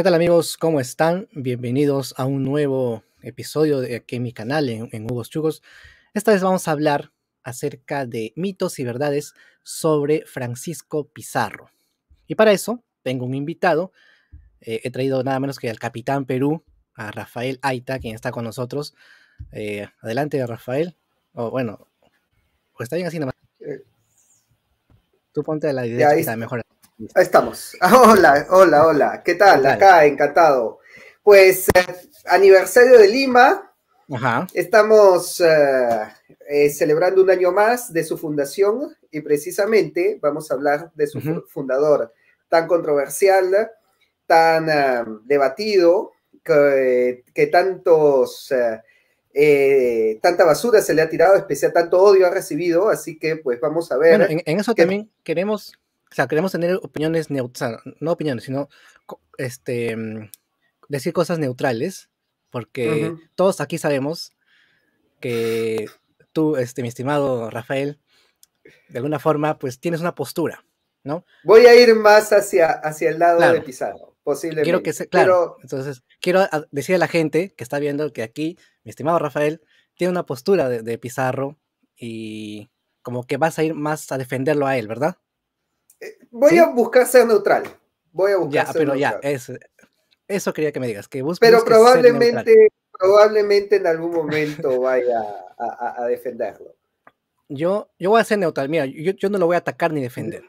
¿Qué tal amigos? ¿Cómo están? Bienvenidos a un nuevo episodio de aquí en mi canal, en, Hugo Chugos. Esta vez vamos a hablar acerca de mitos y verdades sobre Francisco Pizarro. Y para eso tengo un invitado. Eh, he traído nada menos que al Capitán Perú, a Rafael Aita, quien está con nosotros. Eh, adelante, Rafael. O bueno, pues está bien así nomás. Eh. Tú ponte a la idea, está mejor. Ahí estamos. Hola, hola, hola. ¿Qué tal? Acá, encantado. Pues eh, aniversario de Lima. Ajá. Estamos eh, eh, celebrando un año más de su fundación y precisamente vamos a hablar de su fundador, tan controversial, tan debatido, que, tantos... tanta basura se le ha tirado, especial tanto odio ha recibido, así que pues vamos a ver. en, eso también queremos o sea, queremos tener opiniones neutras, no opiniones, sino este, mm, decir cosas neutrales, porque todos aquí sabemos que tú, este, mi estimado Rafael, de alguna forma, pues tienes una postura, ¿no? Voy a ir más hacia, hacia el lado de Pizarro, posiblemente. Quiero que se, claro, entonces, quiero decir a la gente que está viendo que aquí, mi estimado Rafael, tiene una postura de Pizarro y como que vas a ir más a defenderlo a él, ¿verdad? Voy a buscar ser neutral. Voy a buscar ser neutral. ya, eso, eso quería que me digas, que Pero probablemente, probablemente en algún momento vaya a, defenderlo. Yo, yo voy a ser neutral, mira, yo, no lo voy a atacar ni defender.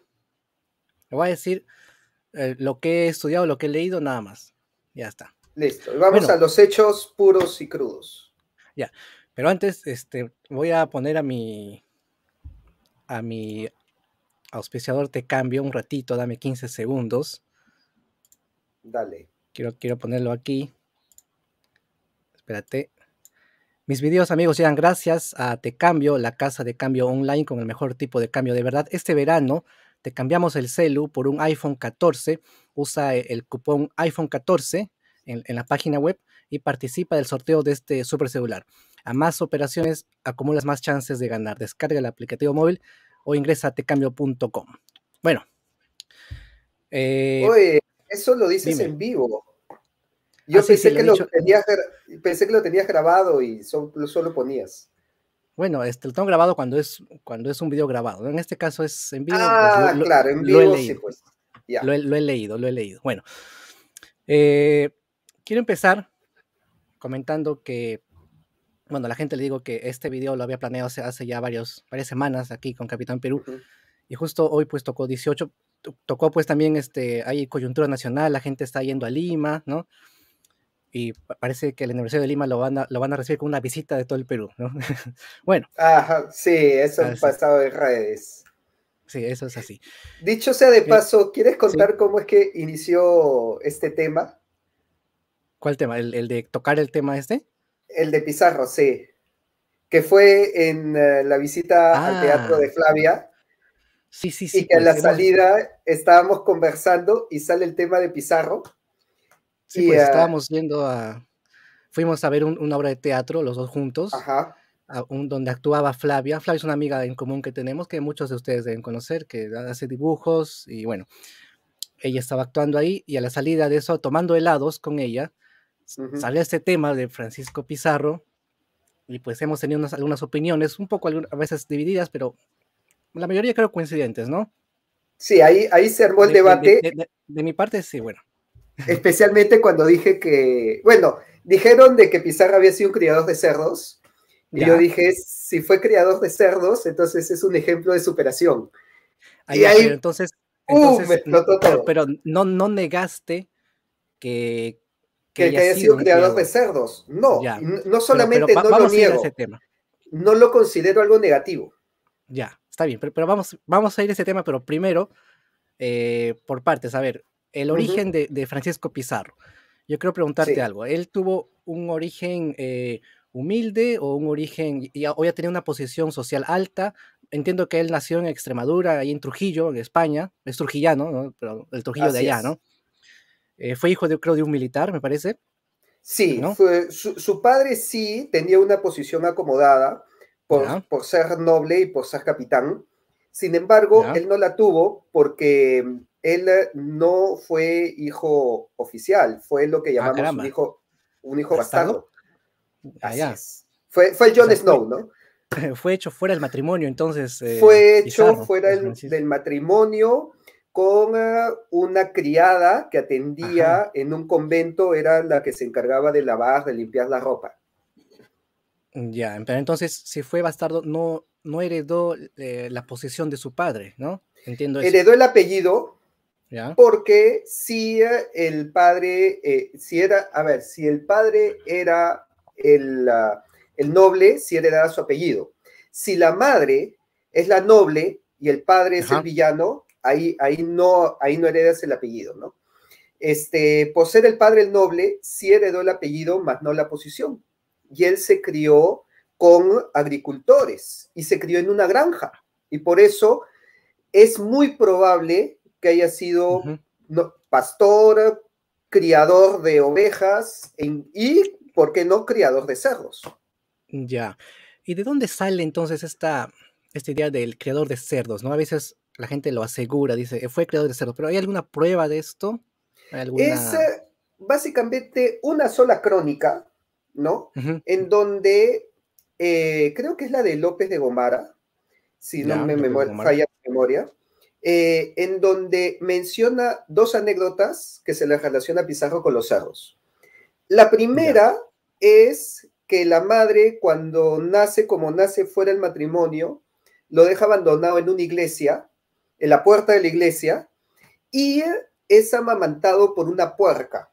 Le voy a decir eh, lo que he estudiado, lo que he leído, nada más. Ya está. Listo, vamos a los hechos puros y crudos. Ya, pero antes este, voy a poner a mi, a mi auspiciador, te cambio un ratito, dame 15 segundos. Dale. Quiero, quiero ponerlo aquí. Espérate. Mis videos, amigos, llegan gracias a Te Cambio, la casa de cambio online con el mejor tipo de cambio. De verdad, este verano te cambiamos el celu por un iPhone 14. Usa el cupón iPhone 14 en la página web y participa del sorteo de este super celular. A más operaciones, acumulas más chances de ganar. Descarga el aplicativo móvil o ingresa a tecambio.com. Bueno. Eh, Oye, eso lo dices en vivo. Yo ah, pensé, que lo tenías, que lo tenías, grabado y solo, solo ponías. Bueno, este, lo tengo grabado cuando es, cuando es un video grabado. En este caso es en vivo. Pues, ah, claro, en vivo lo he leído. pues. Lo, he, leído, lo he leído. Bueno, eh, quiero empezar comentando que bueno, la gente le digo que este video lo había planeado hace, ya varios, varias semanas aquí con Capitán Perú. Y justo hoy pues tocó 18, tocó pues también, este, hay coyuntura nacional, la gente está yendo a Lima, ¿no? Y parece que la Universidad de Lima lo van a, lo van a recibir con una visita de todo el Perú, ¿no? bueno. Ajá, sí, eso es ah, pasado de redes. Sí, eso es así. Dicho sea de paso, ¿quieres contar cómo es que inició este tema? ¿Cuál tema? ¿El, el de tocar el tema este? El de Pizarro, sí. Que fue en eh, la visita al ah. teatro de Flavia. Sí, sí, sí. Y que en la pues, salida estábamos conversando y sale el tema de Pizarro. Sí, pues ah, estábamos yendo a. Fuimos a ver una obra de teatro, los dos juntos. Ajá. donde actuaba Flavia. Flavia es una amiga en común que tenemos, que muchos de ustedes deben conocer, que hace dibujos y bueno, ella estaba actuando ahí y a la salida de eso, tomando helados con ella, sale este tema de Francisco Pizarro y pues hemos tenido unas, algunas opiniones, un poco a veces divididas, pero la mayoría creo coincidentes, ¿no? Sí, ahí, ahí se armó el debate. De, mi parte, sí, bueno. Especialmente cuando dije que, bueno, dijeron de que Pizarro había sido un criador de cerdos. Y yo dije, si fue criador de cerdos, entonces es un ejemplo de superación. Ahí, ahí, entonces, entonces pero no, no negaste que que, haya sido, criado de cerdos. No, no solamente no lo niego. No lo considero algo negativo. Ya, está bien, pero, vamos, vamos a ir a ese tema, pero primero, eh, por partes, a ver, el origen de, Francisco Pizarro. Yo quiero preguntarte algo. ¿Él tuvo un origen eh, humilde o un origen, y hoy ya tenía una posición social alta? Entiendo que él nació en Extremadura, ahí en Trujillo, en España. Es trujillano, ¿no? pero el Trujillo de allá, ¿no? Eh, fue hijo, de, creo, de un militar, me parece. Sí, su, padre sí tenía una posición acomodada por, por, ser noble y por ser capitán. Sin embargo, él no la tuvo porque él no fue hijo oficial, fue lo que ah, llamamos un hijo, un hijo bastardo. Ah, fue, fue John Snow, ¿no? Fue hecho fuera del matrimonio, entonces. Eh, fue hecho fuera del matrimonio con eh, una criada que atendía en un convento, era la que se encargaba de lavar, de limpiar la ropa. Ya, pero entonces si fue bastardo, no, no heredó eh, la posesión de su padre, ¿no? Entiendo Heredó el apellido, Porque si eh, el padre, si era, a ver, si el padre era el, ah, noble, si heredaba su apellido. Si la madre es la noble y el padre es el villano, ahí, no, ahí no heredas el apellido, ¿no? Este, por ser el padre el noble, sí heredó el apellido, más no la posición. Y él se crió con agricultores y se crió en una granja. Y por eso es muy probable que haya sido pastor, criador de ovejas e y, ¿por qué no, criador de cerdos? Ya. ¿Y de dónde sale entonces esta, esta idea del criador de cerdos? ¿no? A veces la gente lo asegura, dice, fue creado de cerro. pero ¿hay alguna prueba de esto? Es eh, básicamente una sola crónica, ¿no? En donde eh, creo que es la de López de Gomara, si no me falla la memoria, eh, en donde menciona dos anécdotas que se le relaciona a Pizarro con los cerdos. La primera es que la madre, cuando nace como nace fuera del matrimonio, lo deja abandonado en una iglesia en la puerta de la iglesia y es amamantado por una puerca.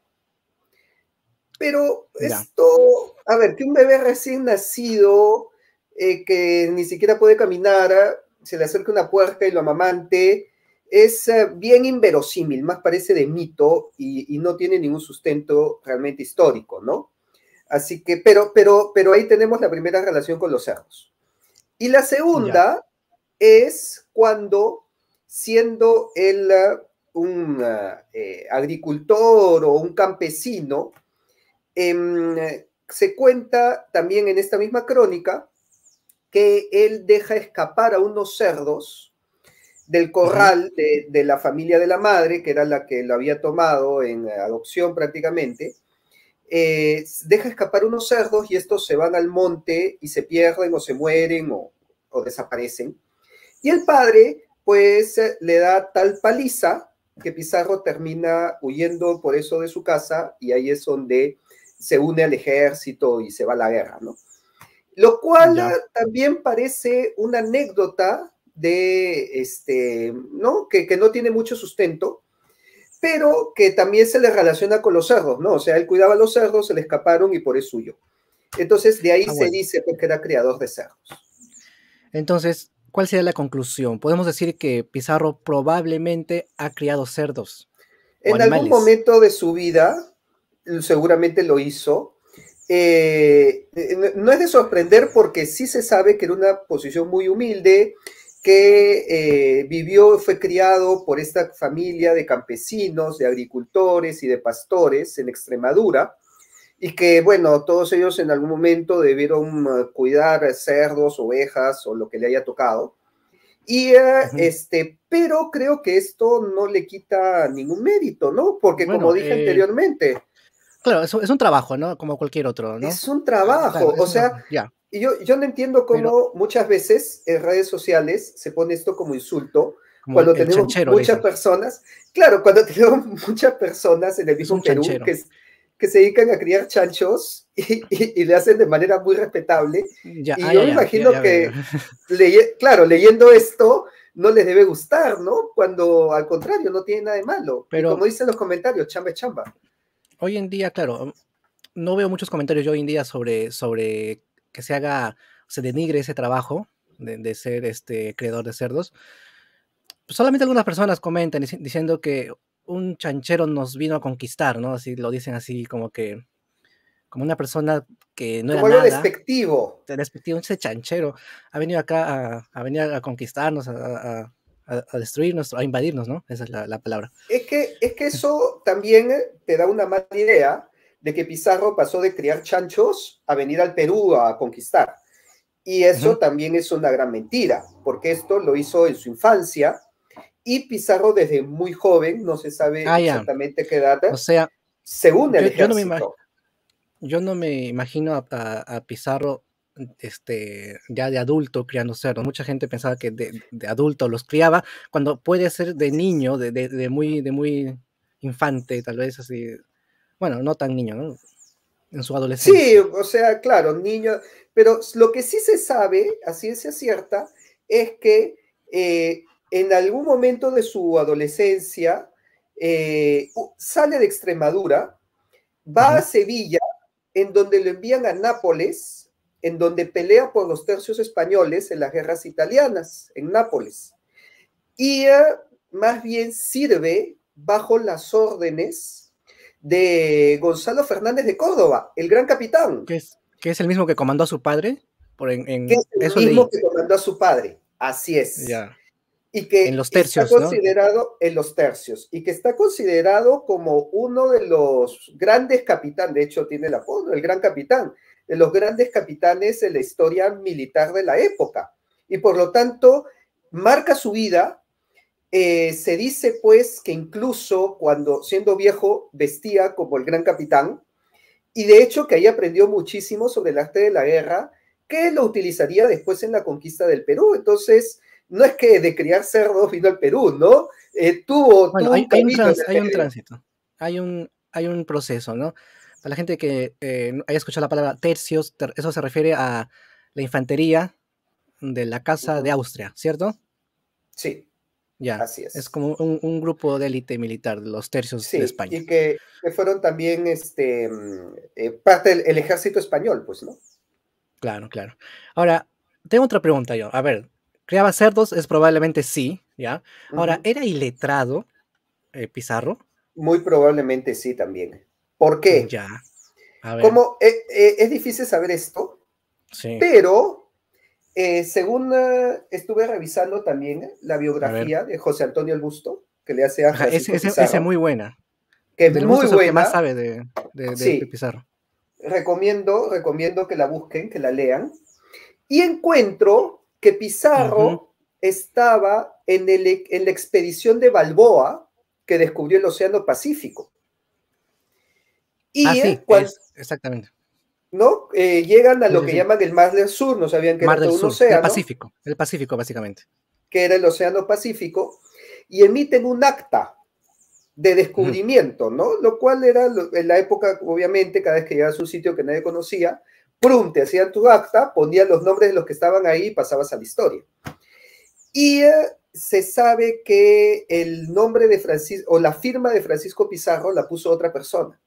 Pero esto, a ver, que un bebé recién nacido eh, que ni siquiera puede caminar, se le acerca una puerca y lo amamante, es eh, bien inverosímil, más parece de mito y, no tiene ningún sustento realmente histórico, ¿no? Así que, pero, pero, pero ahí tenemos la primera relación con los cerdos. Y la segunda es cuando siendo él eh, un eh, agricultor o un campesino, em, se cuenta también en esta misma crónica que él deja escapar a unos cerdos del corral de, la familia de la madre, que era la que lo había tomado en adopción prácticamente, eh, deja escapar unos cerdos y estos se van al monte y se pierden o se mueren o desaparecen. Y el padre pues eh, le da tal paliza que Pizarro termina huyendo por eso de su casa y ahí es donde se une al ejército y se va a la guerra, ¿no? Lo cual también parece una anécdota de, este, ¿no? Que, no tiene mucho sustento, pero que también se le relaciona con los cerdos, ¿no? O sea, él cuidaba a los cerdos, se le escaparon y por eso huyó. Entonces, de ahí ah, se dice pues, que era criador de cerdos. Entonces, ¿cuál sería la conclusión? Podemos decir que Pizarro probablemente ha criado cerdos. En algún momento de su vida, seguramente lo hizo. Eh, eh, no es de sorprender porque sí se sabe que era una posición muy humilde, que eh, vivió, fue criado por esta familia de campesinos, de agricultores y de pastores en Extremadura y que, bueno, todos ellos en algún momento debieron eh, cuidar eh, cerdos, ovejas o lo que le haya tocado. Y eh, este, pero creo que esto no le quita ningún mérito, ¿no? Porque como dije anteriormente. Claro, es, es, un trabajo, ¿no? Como cualquier otro, ¿no? Es un trabajo, o sea, Y yo, yo no entiendo cómo muchas veces en redes sociales se pone esto como insulto. cuando tenemos muchas personas, claro, cuando tenemos muchas personas en el mismo Perú que, que se dedican a criar chanchos y, le hacen de manera muy respetable. y ah, yo me imagino que, claro, leyendo esto, no les debe gustar, ¿no? Cuando al contrario, no tiene nada de malo. Pero, como dicen los comentarios, chamba chamba. Hoy en día, claro, no veo muchos comentarios yo hoy en día sobre, sobre que se haga, se denigre ese trabajo de, ser este creador de cerdos. Solamente algunas personas comentan diciendo que un chanchero nos vino a conquistar, ¿no? Así lo dicen así como que como una persona que no como era lo nada. despectivo. ese chanchero ha venido acá a, venir a conquistarnos, a, destruirnos, a invadirnos, ¿no? Esa es la, palabra. Es que, es que eso también eh, te da una mala idea de que Pizarro pasó de criar chanchos a venir al Perú a conquistar. Y eso también es una gran mentira, porque esto lo hizo en su infancia, y Pizarro desde muy joven, no se sabe ah, exactamente qué edad, o sea, según yo, no, me, imagino a, Pizarro este, ya de adulto criando cerdos. Mucha gente pensaba que de, de, adulto los criaba, cuando puede ser de niño, de, muy, de muy infante, tal vez así. Bueno, no tan niño, ¿no? En su adolescencia. Sí, o sea, claro, niño. Pero lo que sí se sabe, a ciencia cierta, es que eh, en algún momento de su adolescencia eh, sale de Extremadura, va a Sevilla, en donde lo envían a Nápoles, en donde pelea por los tercios españoles en las guerras italianas, en Nápoles. Y eh, más bien sirve bajo las órdenes de Gonzalo Fernández de Córdoba, el gran capitán. es, que es el mismo que comandó a su padre? Por es el mismo que comandó a su padre, así es y que en está considerado en los tercios y que está considerado como uno de los grandes capitán, de hecho tiene el apodo, el gran capitán, de los grandes capitanes en la historia militar de la época y por lo tanto marca su vida. Eh, se dice pues que incluso cuando siendo viejo vestía como el gran capitán y de hecho que ahí aprendió muchísimo sobre el arte de la guerra que lo utilizaría después en la conquista del Perú. Entonces, no es que de criar cerdos vino al Perú, ¿no? Eh, tuvo, hay, un hay, un tránsito, hay un, hay un proceso, ¿no? Para la gente que eh, haya escuchado la palabra tercios, eso se refiere a la infantería de la Casa de Austria, ¿cierto? Sí. Ya, así es. Es como un, grupo de élite militar, los tercios de España. Y que, fueron también este, eh, parte del ejército español, pues, ¿no? Claro, claro. Ahora, tengo otra pregunta yo. A ver, ¿Criaba cerdos? Es probablemente sí, ¿ya? Ahora, ¿era iletrado eh, Pizarro? Muy probablemente sí también. ¿Por qué? Ya. A ver. Como eh, eh, es difícil saber esto, sí. pero según estuve revisando también la biografía de José Antonio Albusto, que le hace a esa es muy buena. Que es muy buena. más sabe de, sí. Pizarro. Recomiendo, recomiendo que la busquen, que la lean. Y encuentro que Pizarro estaba e, en, la expedición de Balboa que descubrió el Océano Pacífico. Y ah, eh, exactamente. ¿No? Eh, llegan a lo que llaman el Mar del Sur, no sabían que Mar era del océano. El Pacífico, el Pacífico, básicamente. Que era el Océano Pacífico, y emiten un acta de descubrimiento, ¿no? Lo cual era en la época, obviamente, cada vez que llegabas a un sitio que nadie conocía, prum, te hacían tu acta, ponían los nombres de los que estaban ahí y pasabas a la historia. Y eh, se sabe que el nombre de Francisco, o la firma de Francisco Pizarro la puso otra persona.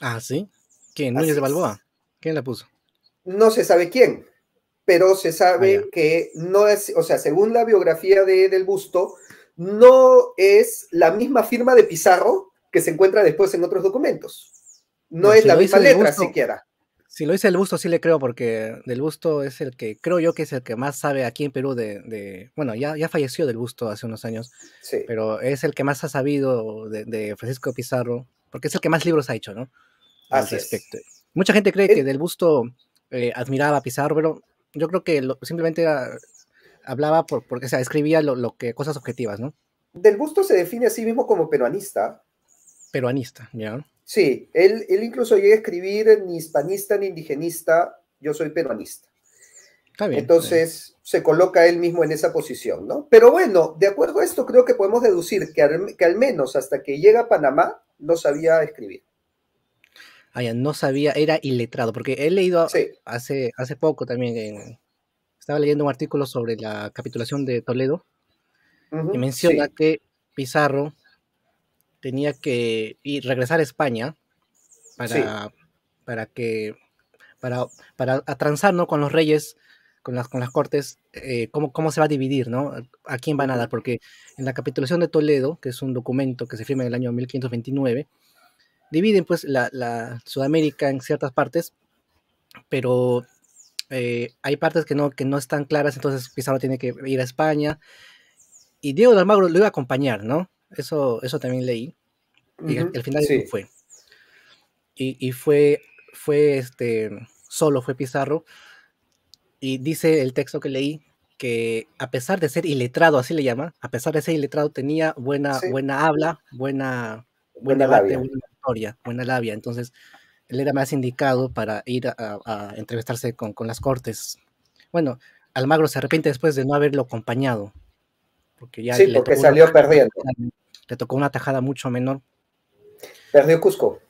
Ah, ¿sí? ¿Quién? ¿Núñez de Balboa? ¿Quién la puso? No se sabe quién, pero se sabe ah, que no es, o sea, según la biografía de, del busto, no es la misma firma de Pizarro que se encuentra después en otros documentos. No ah, es la misma letra siquiera. Si lo dice el busto, sí le creo, porque del busto es el que, creo yo que es el que más sabe aquí en Perú de, bueno, ya, ya falleció del busto hace unos años, sí. pero es el que más ha sabido de, Francisco Pizarro, porque es el que más libros ha hecho, ¿no? Así respecto. Mucha gente cree que del busto eh, admiraba a Pizarro, pero yo creo que simplemente hablaba por, porque, escribía lo, que, cosas objetivas, ¿no? Del busto se define a sí mismo como peruanista. Peruanista, ¿ya? Sí, él, incluso llega a escribir ni hispanista ni indigenista, yo soy peruanista. Entonces se coloca él mismo en esa posición, ¿no? Pero bueno, de acuerdo a esto, creo que podemos deducir que al, menos hasta que llega a Panamá no sabía escribir. Ah, no sabía, era iletrado, porque he leído hace, hace poco también, estaba leyendo un artículo sobre la capitulación de Toledo, y menciona que Pizarro tenía que ir, regresar a España para, para que para, para con los reyes, con las, con las cortes, eh, cómo, se va a dividir, ¿no? A quién van a dar, porque en la capitulación de Toledo, que es un documento que se firma en el año 1529, dividen pues la, Sudamérica en ciertas partes, pero eh, hay partes que no, que no están claras, entonces Pizarro tiene que ir a España, y Diego de Almagro lo iba a acompañar, ¿no? Eso, eso también leí. Y final fue. Y, fue, fue este, solo fue Pizarro. Y dice el texto que leí que a pesar de ser iletrado, así le llama, a pesar de ser iletrado tenía buena, buena habla, buena, buena, historia, buena labia. Entonces, él era más indicado para ir a, entrevistarse con, las cortes. Bueno, Almagro se arrepiente después de no haberlo acompañado. Porque ya sí, porque salió perdiendo le tocó una tajada mucho menor. Perdió Cusco.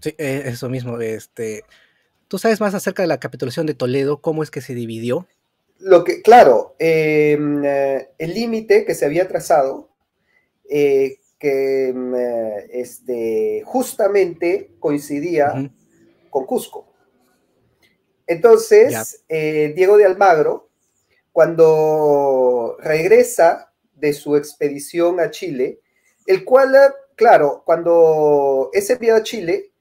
Sí, eh, eso mismo. Este, ¿Tú sabes más acerca de la capitulación de Toledo? ¿Cómo es que se dividió? Lo que, claro, em, eh, el límite que se había trazado, eh, que em, este, justamente coincidía con Cusco. Entonces, Diego de Almagro, cuando regresa de su expedición a Chile, el cual, ah, claro, cuando ese enviado a Chile,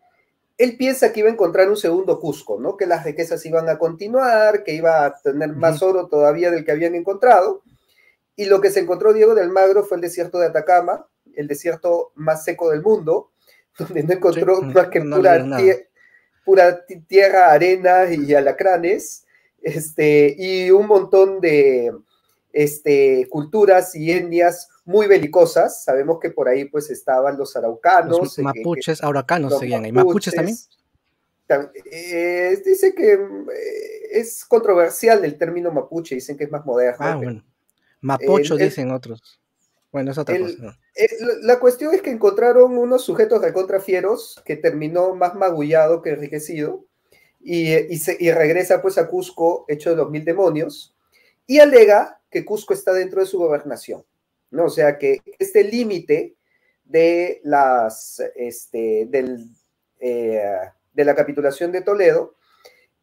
él piensa que iba a encontrar un segundo Cusco, ¿no? Que las riquezas iban a continuar, que iba a tener más oro todavía del que habían encontrado. Y lo que se encontró Diego del Magro fue el desierto de Atacama, el desierto más seco del mundo, donde no encontró más que pura, tierra, arena y alacranes, este, y un montón de, este, culturas y etnias muy belicosas. Sabemos que por ahí pues estaban los araucanos. Los mapuches, araucanos se seguían ahí. ¿Mapuches también? Eh, dice que eh, es controversial el término mapuche, dicen que es más moderno. Ah, Mapocho dicen otros. Bueno, es otra cosa. la cuestión es que encontraron unos sujetos de contrafieros que terminó más magullado que enriquecido y, eh, y regresa pues a Cusco hecho de los mil demonios y alega que Cusco está dentro de su gobernación. ¿no? O sea que este límite de las este, del, eh, de la capitulación de Toledo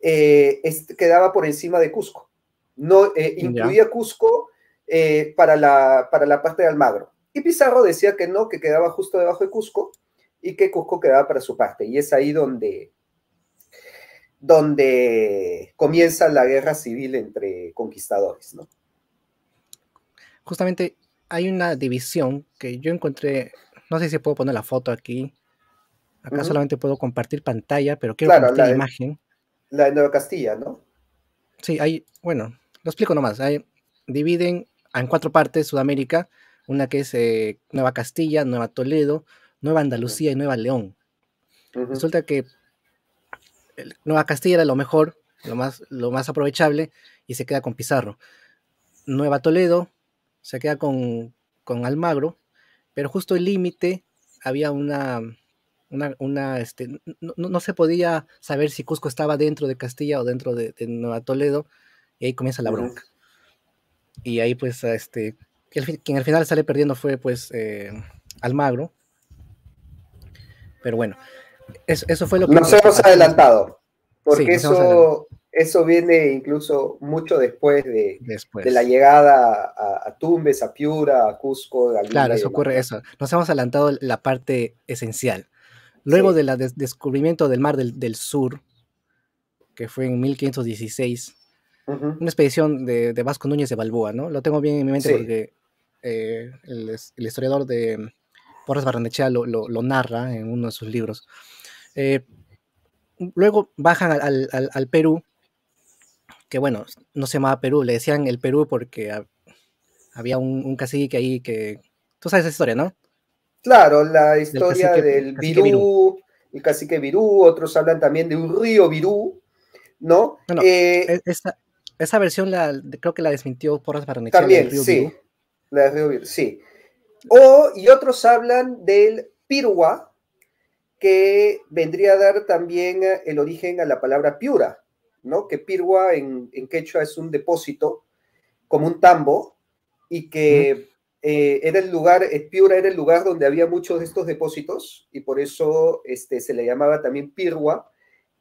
eh, quedaba por encima de Cusco. No eh, incluía Cusco para, la, para la parte de Almagro. Y Pizarro decía que no, que quedaba justo debajo de Cusco y que Cusco quedaba para su parte. Y es ahí donde, donde comienza la guerra civil entre conquistadores, ¿no? justamente hay una división que yo encontré, no sé si puedo poner la foto aquí, acá solamente puedo compartir pantalla, pero quiero compartir la imagen. La de Nueva Castilla, ¿no? Sí, hay, bueno, lo explico nomás, dividen en cuatro partes Sudamérica, una que es eh, Nueva Castilla, Nueva Toledo, Nueva Andalucía y Nueva León. Resulta que Nueva Castilla era lo mejor, lo más, lo más aprovechable, y se queda con Pizarro. Nueva Toledo se queda con, Almagro, pero justo el límite había una, una, este, no, se podía saber si Cusco estaba dentro de Castilla o dentro de, Nueva Toledo, y ahí comienza la bronca. Y ahí pues, este, quien al final sale perdiendo fue pues eh, Almagro, pero bueno, eso, fue lo que... Nos hemos adelantado, porque eso eso viene incluso mucho después de, de la llegada a, Tumbes, a Piura, a Cusco. claro, eso ocurre eso. Nos hemos adelantado la parte esencial. Luego del descubrimiento del mar del, sur, que fue en 1516, una expedición de, Vasco Núñez de Balboa, ¿no? Lo tengo bien en mi mente porque eh, el, historiador de Porras mm, Barranechea lo, narra en uno de sus libros. Eh, luego bajan al Perú que bueno, no se llamaba Perú, le decían el Perú porque había un, cacique ahí que... Tú sabes esa historia, ¿no? Claro, la historia del, Virú, el cacique Virú, otros hablan también de un río Virú, ¿no? Eh, e, esa, versión la, creo que la desmintió Porras Barnechea. También, sí. La del río Virú, sí. O, y otros hablan del Pirua, que vendría a dar también el origen a la palabra Piura, que pirwa en, quechua es un depósito, como un tambo, y que eh, era el lugar, Piura era el lugar donde había muchos de estos depósitos, y por eso este, se le llamaba también pirwa,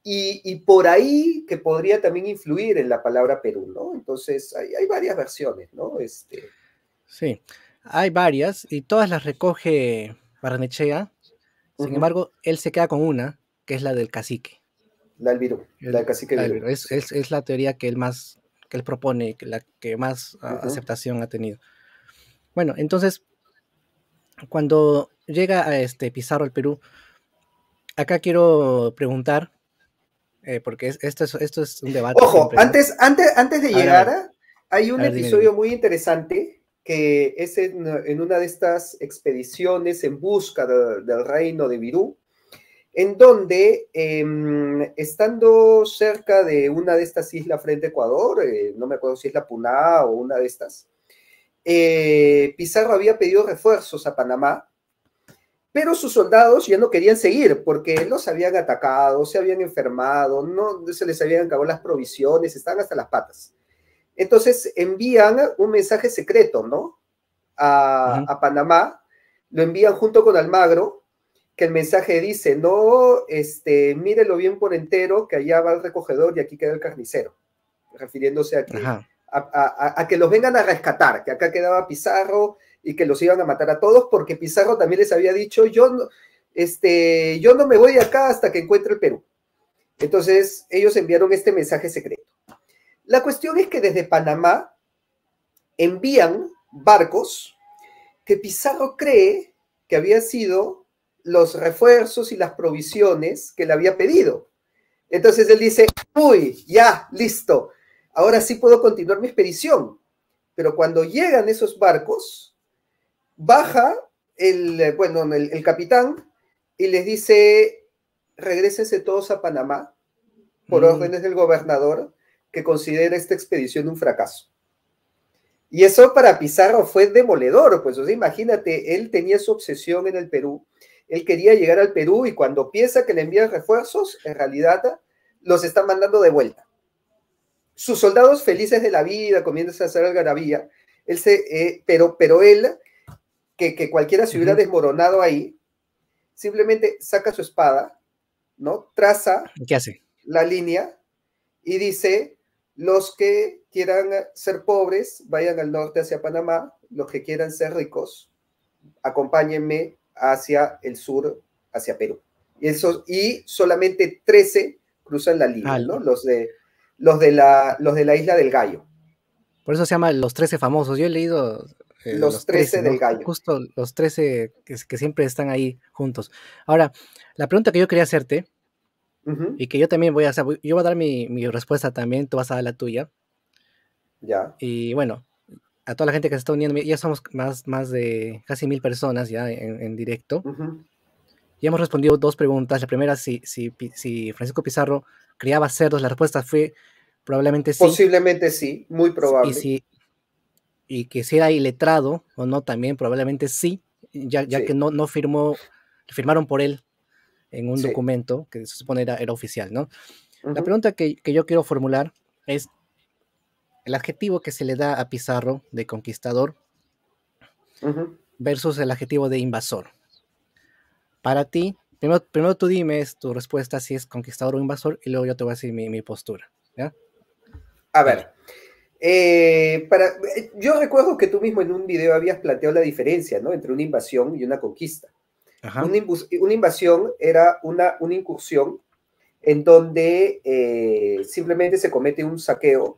y, por ahí que podría también influir en la palabra Perú, ¿no? Entonces hay, hay varias versiones, ¿no? Este... Sí, hay varias, y todas las recoge Barnechea, sin embargo, él se queda con una, que es la del cacique la del virus, la cacique Es, la teoría que él más, que él propone, la que más ah, aceptación ha tenido. Bueno, entonces, cuando llega a este Pizarro al Perú, acá quiero preguntar, eh, porque esto, es, esto un debate. Ojo, antes, antes, antes de llegar, hay un episodio muy interesante que es en, una de estas expediciones en busca del reino de Virú, en donde, em, estando cerca de una de estas islas frente a Ecuador, eh, no me acuerdo si es la Puná o una de estas, eh, Pizarro había pedido refuerzos a Panamá, pero sus soldados ya no querían seguir porque los habían atacado, se habían enfermado, no se les habían acabado las provisiones, estaban hasta las patas. Entonces envían un mensaje secreto, ¿no? a Panamá, lo envían junto con Almagro, que el mensaje dice, no, este, mírelo bien por entero, que allá va el recogedor y aquí queda el carnicero, refiriéndose a que, a, que los vengan a rescatar, que acá quedaba Pizarro y que los iban a matar a todos, porque Pizarro también les había dicho, yo no, este, yo no me voy acá hasta que encuentre el Perú. Entonces, ellos enviaron este mensaje secreto. La cuestión es que desde Panamá envían barcos que Pizarro cree que había sido los refuerzos y las provisiones que le había pedido. Entonces él dice, uy, ya, listo, ahora sí puedo continuar mi expedición. Pero cuando llegan esos barcos, baja el, el, capitán y les dice, regresense todos a Panamá por mm. órdenes del gobernador que considera esta expedición un fracaso. Y eso para Pizarro fue demoledor, pues imagínate, él tenía su obsesión en el Perú él quería llegar al Perú y cuando piensa que le envían refuerzos, en realidad los está mandando de vuelta. Sus soldados felices de la vida, comienzan a hacer algarabía, él se, eh, pero, pero él, que, cualquiera se hubiera desmoronado ahí, simplemente saca su espada, ¿no? Traza ¿Qué hace? la línea y dice, los que quieran ser pobres, vayan al norte hacia Panamá, los que quieran ser ricos, acompáñenme hacia el sur, hacia Perú. Y, y solamente 13 cruzan la línea, ah, ¿no? Los de, los, de la, los de la isla del Gallo. Por eso se llama Los 13 famosos. Yo he leído... Eh, los, 13, del Gallo. Justo los 13 que, siempre están ahí juntos. Ahora, la pregunta que yo quería hacerte, y que yo también voy a hacer, yo voy a dar mi, mi respuesta también, tú vas a dar la tuya. Ya. Y bueno, a toda la gente que se está uniendo. Ya somos más, más de casi mil personas ya en, en directo. Y hemos respondido dos preguntas. La primera, si, si, si Francisco Pizarro criaba cerdos, la respuesta fue probablemente sí. Posiblemente sí, muy probable. Y, si, y que si era iletrado o no, también probablemente sí, ya, ya que no, no firmó, firmaron por él en un documento que se supone era, oficial, ¿no? La pregunta que, que yo quiero formular es, el adjetivo que se le da a Pizarro de conquistador versus el adjetivo de invasor. Para ti, primero, tú dime tu respuesta si es conquistador o invasor y luego yo te voy a decir mi, postura. A ver, eh, para, yo recuerdo que tú mismo en un video habías planteado la diferencia ¿no? entre una invasión y una conquista. Una, invasión era una, una incursión en donde eh, simplemente se comete un saqueo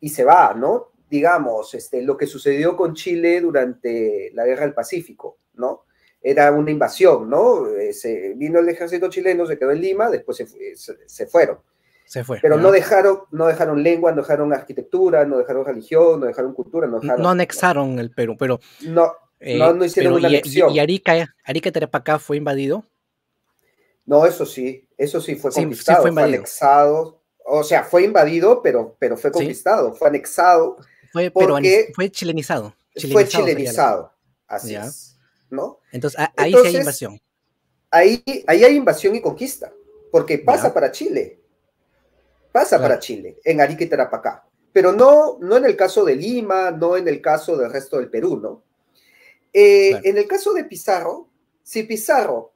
y se va, ¿no? Digamos, este, lo que sucedió con Chile durante la Guerra del Pacífico, ¿no? Era una invasión, ¿no? Eh, vino el ejército chileno, se quedó en Lima, después se, se, fueron. Se fue, Pero ¿no? dejaron, no dejaron lengua, no dejaron arquitectura, no dejaron religión, no dejaron cultura, no dejaron. No anexaron el Perú, pero. No, eh, no, hicieron una ¿Y Arica, Arica Tarapacá fue invadido? No, eso sí, eso sí fue conquistado, sí, fue, anexado, o sea, fue invadido, pero, pero fue conquistado, fue anexado. Fue, fue chilenizado, Fue chilenizado, así es. ¿no? Entonces, ahí sí hay invasión. Ahí, hay invasión y conquista, porque pasa para Chile. Pasa para Chile, en Arica y Tarapacá. Pero no, no en el caso de Lima, no en el caso del resto del Perú, ¿no? Eh, en el caso de Pizarro, si Pizarro,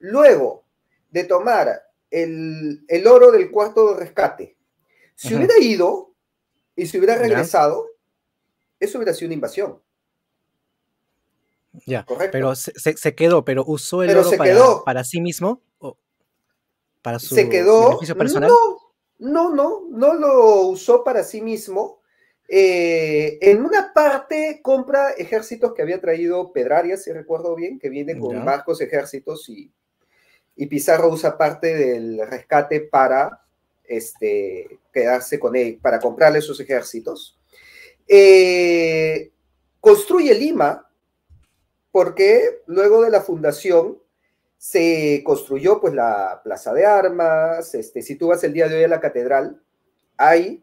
luego de tomar el, oro del cuarto de rescate. Si hubiera ido y se hubiera regresado, eso hubiera sido una invasión. Ya, Correcto. pero se, quedó, pero usó el oro para, para sí mismo, para su se quedó, No, no, no, lo usó para sí mismo. Eh, en una parte compra ejércitos que había traído Pedrarias, si recuerdo bien, que viene con ya. ejércitos y, y Pizarro usa parte del rescate para este, quedarse con él, para comprarle sus ejércitos. Eh, construye Lima, porque luego de la fundación se construyó pues la plaza de armas, este, si tú vas el día de hoy a la catedral, hay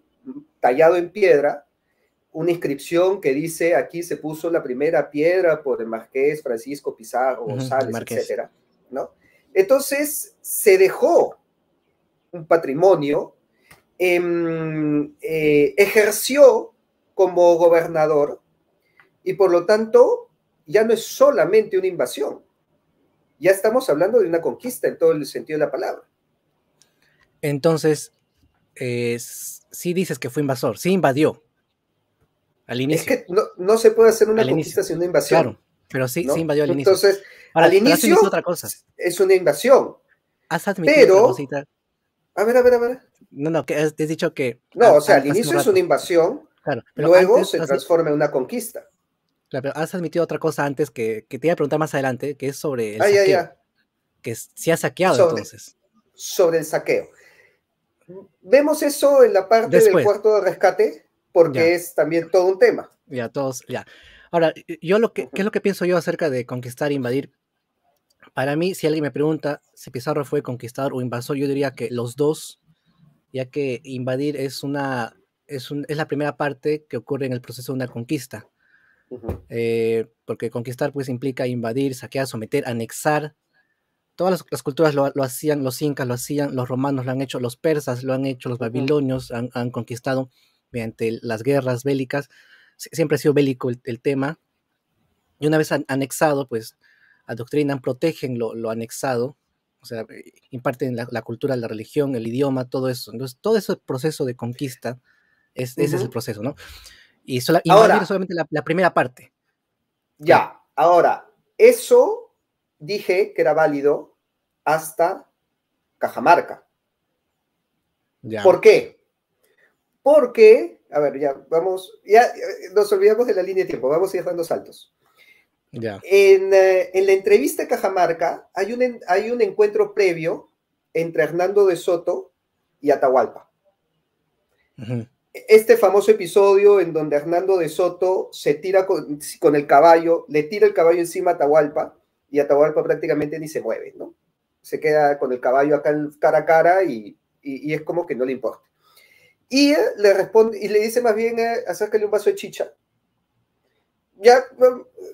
tallado en piedra una inscripción que dice aquí se puso la primera piedra por el marqués Francisco Pizarro González, etc. ¿no? Entonces, se dejó un patrimonio, em, eh, ejerció como gobernador y por lo tanto ya no es solamente una invasión, ya estamos hablando de una conquista en todo el sentido de la palabra. Entonces, eh, sí dices que fue invasor, sí invadió. Al inicio. Es que no, se puede hacer una conquista sin una invasión. Claro, pero sí, invadió al inicio. Entonces, Ahora, Al inicio otra cosa. es una invasión. Has admitido pero, A ver, a ver, a ver. No, no, que te has dicho que... No, o sea, al inicio es una invasión, claro, pero luego se transforma en una conquista. Claro, pero has admitido otra cosa antes que, te iba a preguntar más adelante, que es sobre el ah, Ya, ya. Que se ha saqueado entonces. Sobre el saqueo. Vemos eso en la parte del cuarto de rescate, porque es también todo un tema. Ya, todos, ya. Ahora, yo lo que, ¿qué es lo que pienso yo acerca de conquistar e invadir? para mí, si alguien me pregunta si Pizarro fue conquistador o invasor, yo diría que los dos, ya que invadir es una es, la primera parte que ocurre en el proceso de una conquista. Eh, porque conquistar pues implica invadir, saquear, someter, anexar. Todas las, culturas lo, hacían, los incas lo hacían, los romanos lo han hecho, los persas lo han hecho, los babilonios han, conquistado mediante las guerras bélicas. siempre ha sido bélico el, tema. Y una vez anexado, pues adoctrinan, protegen lo, anexado, o sea, imparten la, cultura, la religión, el idioma, todo eso. Entonces, todo ese proceso de conquista, es, ese es el proceso, ¿no? Y, ahora, solamente la, primera parte. Ya, ahora, eso dije que era válido hasta Cajamarca. Ya. ¿Por qué? Porque, a ver, ya vamos, ya eh, nos olvidamos de la línea de tiempo, vamos a ir dando saltos. Eh, en, la entrevista Cajamarca hay un, hay un encuentro previo entre Hernando de Soto y Atahualpa. Este famoso episodio en donde Hernando de Soto se tira con, el caballo, le tira el caballo encima a Atahualpa y Atahualpa prácticamente ni se mueve, ¿no? Se queda con el caballo acá cara a cara y, y, es como que no le importa. Y eh, le responde, y le dice más bien, eh, acércale un vaso de chicha ya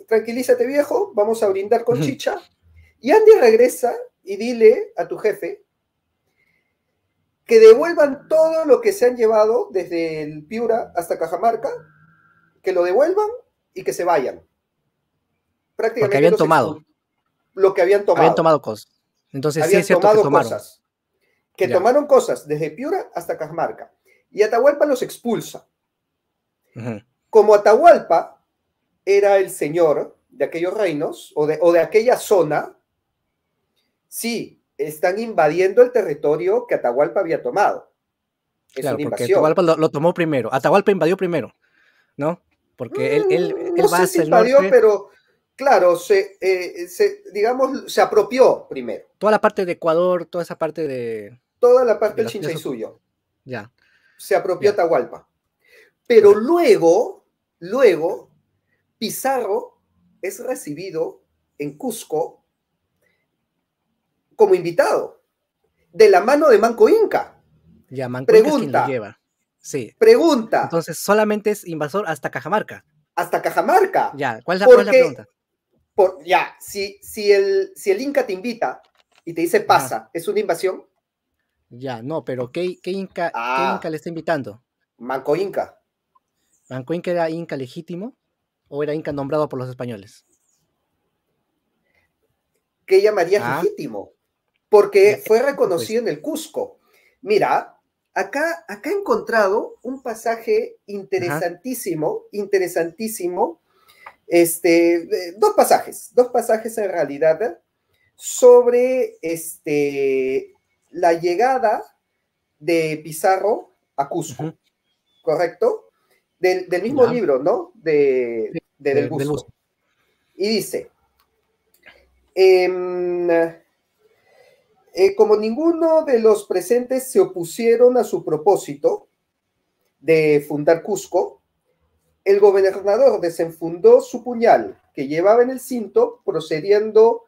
tranquilízate viejo, vamos a brindar con chicha. Y Andy regresa y dile a tu jefe que devuelvan todo lo que se han llevado desde el Piura hasta Cajamarca, que lo devuelvan y que se vayan. Prácticamente que habían tomado. Lo que habían tomado. Habían tomado cosas. Entonces sí es cierto que tomaron. Cosas, que tomaron cosas desde Piura hasta Cajamarca. Y Atahualpa los expulsa. Como Atahualpa era el señor de aquellos reinos o de, o de aquella zona, sí, están invadiendo el territorio que Atahualpa había tomado. Es claro, Atahualpa lo, tomó primero. Atahualpa invadió primero, ¿no? Porque él, él, mm, invadió, pero claro, eh, se, digamos, se apropió primero. Toda la parte de Ecuador, toda esa parte de... Toda la parte del Suyo Ya. Se apropió Atahualpa. Pero luego, luego, Pizarro es recibido en Cusco como invitado, de la mano de Manco Inca. Ya, Manco pregunta, Inca lleva. Sí. Pregunta. Entonces, solamente es invasor hasta Cajamarca. Hasta Cajamarca. Ya, ¿cuál es la, pregunta? Por, ya, si, si, el, si el Inca te invita y te dice pasa, ¿es una invasión? Ya, no, pero ¿qué, qué inca, ¿qué ah. inca le está invitando? Manco Inca. ¿Manco Inca era Inca legítimo? o era Inca nombrado por los españoles? Que llamaría ah. legítimo, porque fue eh, pues. reconocido en el Cusco. Mira, acá, acá he encontrado un pasaje interesantísimo, interesantísimo, este, dos pasajes, dos pasajes en realidad, sobre este, la llegada de Pizarro a Cusco, ¿correcto? Del, mismo libro, ¿no? De, de Del Y dice, em, eh, como ninguno de los presentes se opusieron a su propósito de fundar Cusco, el gobernador desenfundó su puñal que llevaba en el cinto, procediendo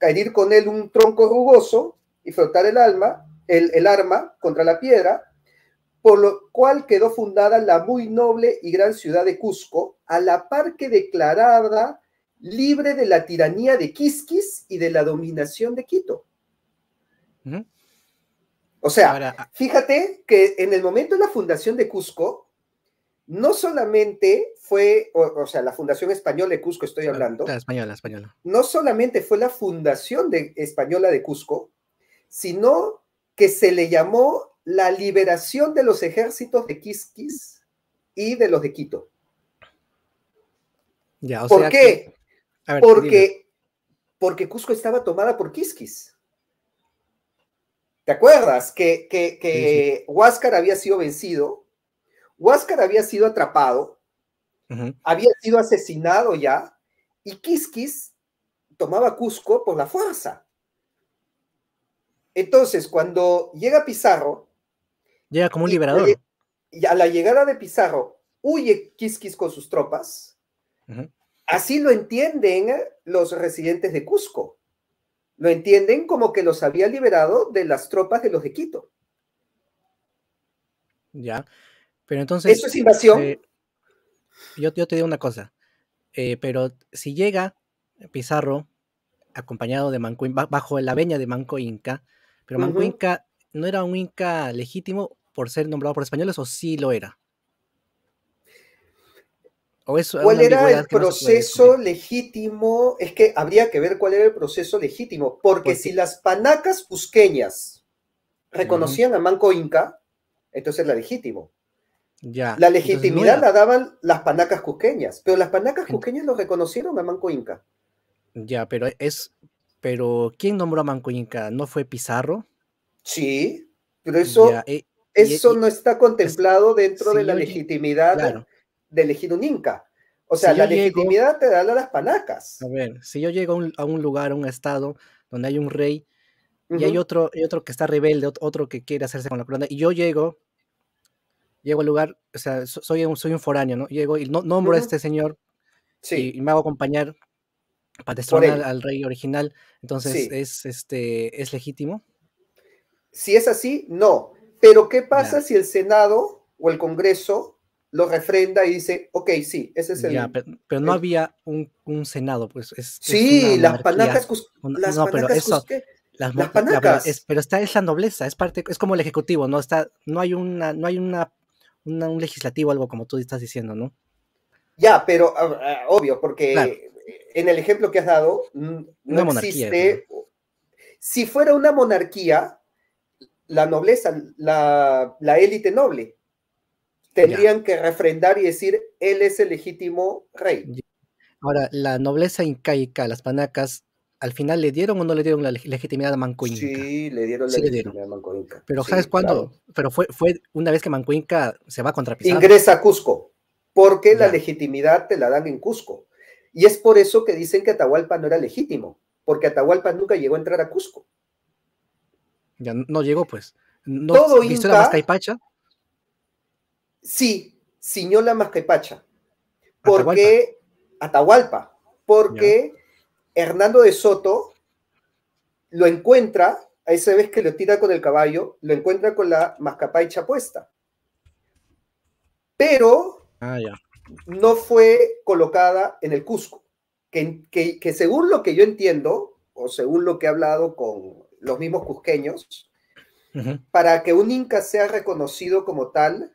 a herir con él un tronco rugoso y frotar el alma, el arma contra la piedra, por lo cual quedó fundada la muy noble y gran ciudad de Cusco, a la par que declarada libre de la tiranía de Quisquis y de la dominación de Quito. O sea, ah, fíjate que en el momento de la fundación de Cusco, no solamente fue, o, sea, la fundación española de Cusco, estoy hablando. La española, española. No solamente fue la fundación española de Cusco, sino que se le llamó la liberación de los ejércitos de Quisquis y de los de Quito. ¿Por qué? porque, porque Cusco estaba tomada por Quisquis. ¿Te acuerdas que, que, Huáscar había sido vencido? Huáscar había sido atrapado, había sido asesinado ya, y Quisquis tomaba Cusco por la fuerza. Entonces, cuando llega Pizarro, Llega como un liberador. Y a la llegada de Pizarro, huye Quisquis con sus tropas. Así lo entienden ¿eh? los residentes de Cusco. Lo entienden como que los había liberado de las tropas de los de Quito. Ya. Pero entonces. Eso es invasión. Eh, yo, te digo una cosa. Eh, pero si llega Pizarro acompañado de Manco, bajo la veña de Manco Inca, pero Manco Inca no era un Inca legítimo por ser nombrado por españoles o sí lo era? ¿Cuál era el proceso legítimo? Es que habría que ver cuál era el proceso legítimo, porque pues si las panacas cusqueñas reconocían a Manco Inca, entonces era legítimo. Ya, la legitimidad la daban las panacas cusqueñas, pero las panacas cusqueñas lo reconocieron a Manco Inca. Ya, pero es, pero ¿quién nombró a Manco Inca? ¿No fue Pizarro? Sí, pero eso eh, eso no está contemplado dentro de la legitimidad de elegir un Inca. O sea, la legitimidad te da las panacas. A ver, si yo llego a un, lugar, a un estado donde hay un rey y hay otro, otro que está rebelde, otro que quiere hacerse con la corona, y yo llego, llego al lugar, o sea, soy un, soy un foráneo, ¿no? Llego y no, nombro a este señor y, me hago acompañar para destronar al rey original, entonces es, este, es legítimo. Si es así, no. Pero ¿qué pasa si el Senado o el Congreso lo refrenda y dice, ok, sí, ese es el... pero, no había un, Senado, pues es... Sí, las panacas... no, pero eso, las, panacas. es, pero está es la nobleza, es parte, es como el ejecutivo, no está, no hay una, no hay una, un legislativo, algo como tú estás diciendo, ¿no? Ya, pero ah, ah, obvio, porque en el ejemplo que has dado, no existe. Si fuera una monarquía, la nobleza, la, élite noble. Tendrían que refrendar y decir, él es el legítimo rey. Ahora, la nobleza incaica, las panacas, ¿al final le dieron o no le dieron la legitimidad a Manco Inca? Sí, le dieron la legitimidad a Manco Pero ¿sabes cuándo? Pero fue, fue una vez que Manco Inca se va contra Pizarro. Ingresa a Cusco, porque la legitimidad te la dan en Cusco. Y es por eso que dicen que Atahualpa no era legítimo, porque Atahualpa nunca llegó a entrar a Cusco. Ya no llegó, pues. No, Todo Inca. La Mascaipacha? Sí, la Mascaipacha. Porque. Atahualpa. Atahualpa porque Hernando de Soto lo encuentra, a esa vez que lo tira con el caballo, lo encuentra con la mascapacha puesta. Pero ah, no fue colocada en el Cusco. que, según lo que yo entiendo, o según lo que he hablado con los mismos cusqueños, para que un inca sea reconocido como tal,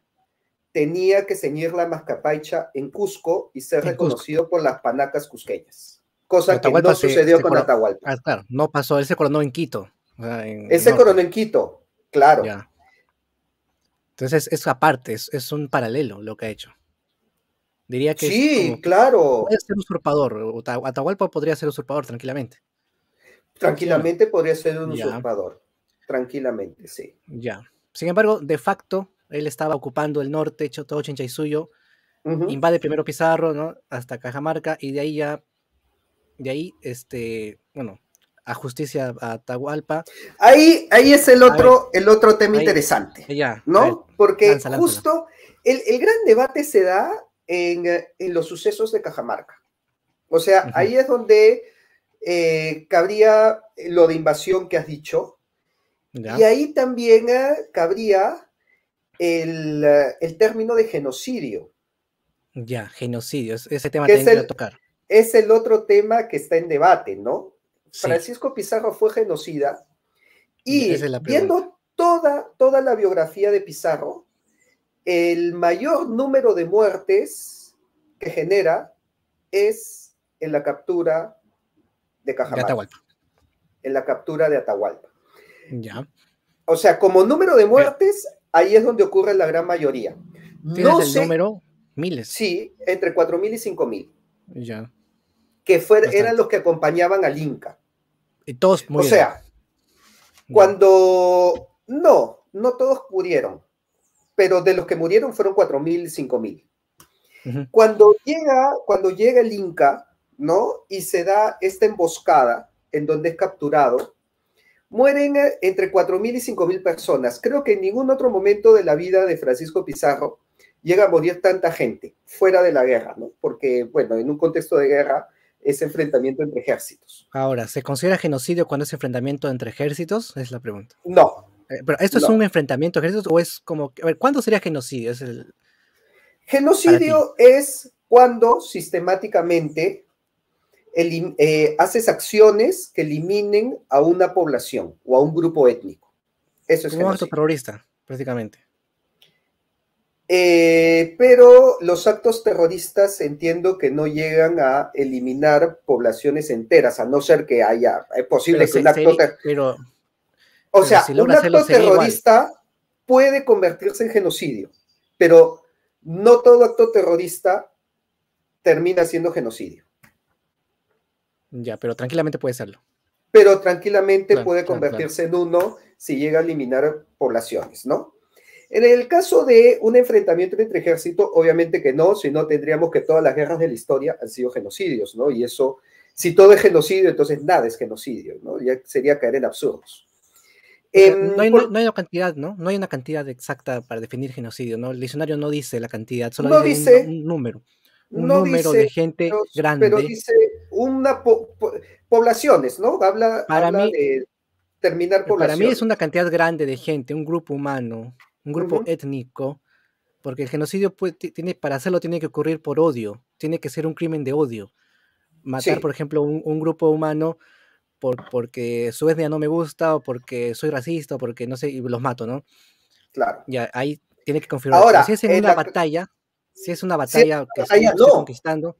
tenía que ceñir la mascapaicha en Cusco y ser reconocido por las panacas cusqueñas, cosa que no sucedió con Atahualpa. Ah, no pasó, él se coronó en Quito. ese coronó en Quito, claro. Entonces es aparte, es, un paralelo lo que ha hecho. Diría que. Sí, claro. Puede ser usurpador. Atahualpa podría ser usurpador tranquilamente. Tranquilamente podría ser un usurpador. Tranquilamente, sí. Ya. Sin embargo, de facto, él estaba ocupando el norte, todo Chinchaysuyo, y invade primero Pizarro, ¿no? Hasta Cajamarca, y de ahí ya, de ahí, este, bueno, a justicia a Tahualpa. Ahí, ahí es el otro, el otro tema interesante, ya, ¿no? Porque justo el, gran debate se da en, los sucesos de Cajamarca. O sea, ahí es donde eh, cabría lo de invasión que has dicho. Y ahí también eh, cabría el, término de genocidio. Ya, genocidio, ese tema que es el, tocar. Es el otro tema que está en debate, ¿no? Francisco Pizarro fue genocida y viendo toda, toda la biografía de Pizarro, el mayor número de muertes que genera es en la captura de Cajamarca. En la captura de Atahualpa. Ya. O sea, como número de muertes, ahí es donde ocurre la gran mayoría. No número? Miles. Sí, entre 4.000 y 5.000. Ya. Que eran los que acompañaban al Inca. Y todos murieron. O sea, cuando... No, no todos murieron. Pero de los que murieron fueron 4.000, 5.000. Cuando llega, cuando llega el Inca, ¿no? Y se da esta emboscada en donde es capturado. Mueren eh, entre 4.000 y 5.000 personas. Creo que en ningún otro momento de la vida de Francisco Pizarro llega a morir tanta gente fuera de la guerra, ¿no? Porque, bueno, en un contexto de guerra es enfrentamiento entre ejércitos. Ahora, ¿se considera genocidio cuando es enfrentamiento entre ejércitos? Es la pregunta. No. Eh, pero esto es un enfrentamiento de ejércitos o es como, a ver, ¿cuándo sería genocidio? Es el... Genocidio es cuando sistemáticamente eh, haces acciones que eliminen a una población o a un grupo étnico. Eso es un acto terrorista, prácticamente. Eh, pero los actos terroristas entiendo que no llegan a eliminar poblaciones enteras, a no ser que haya, es eh, posible que un acto terrorista... O sea, un acto terrorista puede convertirse en genocidio, pero no todo acto terrorista termina siendo genocidio. Ya, pero tranquilamente puede serlo. Pero tranquilamente puede convertirse en uno si llega a eliminar poblaciones, ¿no? En el caso de un enfrentamiento entre ejércitos, obviamente que no, si no tendríamos que todas las guerras de la historia han sido genocidios, ¿no? Y eso, si todo es genocidio, entonces nada es genocidio, ¿no? Ya sería caer en absurdos. Em, no, hay, una cantidad, ¿no? No hay una cantidad exacta para definir genocidio, ¿no? El diccionario no dice la cantidad, solo dice, un, número un número de gente grande. Pero dice una poblaciones, ¿no? Habla, para mí, de terminar población Para mí es una cantidad grande de gente, un grupo humano, un grupo étnico, porque el genocidio pues, tiene, para hacerlo tiene que ocurrir por odio, tiene que ser un crimen de odio. Matar, por ejemplo, un, grupo humano por, porque su etnia no me gusta o porque soy racista o porque no sé, y los mato, ¿no? Claro. Ya, ahí tiene que confirmar. Ahora, si es en, una la... batalla, si es una batalla que estás conquistando.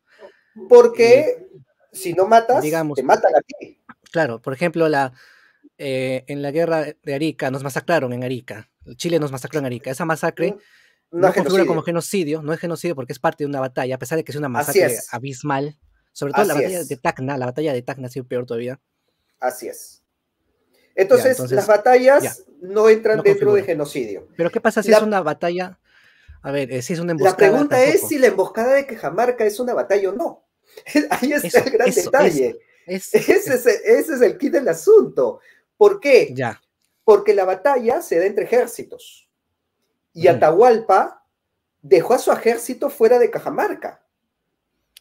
Porque eh, si no matas, digamos, te matan a ti. Claro, por ejemplo, la, eh, en la guerra de Arica nos masacraron en Arica. Chile nos masacró en Arica. Esa masacre no, configura como genocidio, no es genocidio porque es parte de una batalla, a pesar de que es una masacre abismal. Sobre todo la batalla de Tacna, la batalla de Tacna ha sido peor todavía. Así es. Entonces, las batallas no entran dentro de genocidio. Pero ¿qué pasa si es una batalla a ver, eh, si es una emboscada. La pregunta es si la emboscada de Cajamarca es una batalla o no. Ahí está el gran detalle. ese, es, el kit del asunto. ¿Por qué? Ya. Porque la batalla se da entre ejércitos. Y mm. Atahualpa dejó a su ejército fuera de Cajamarca.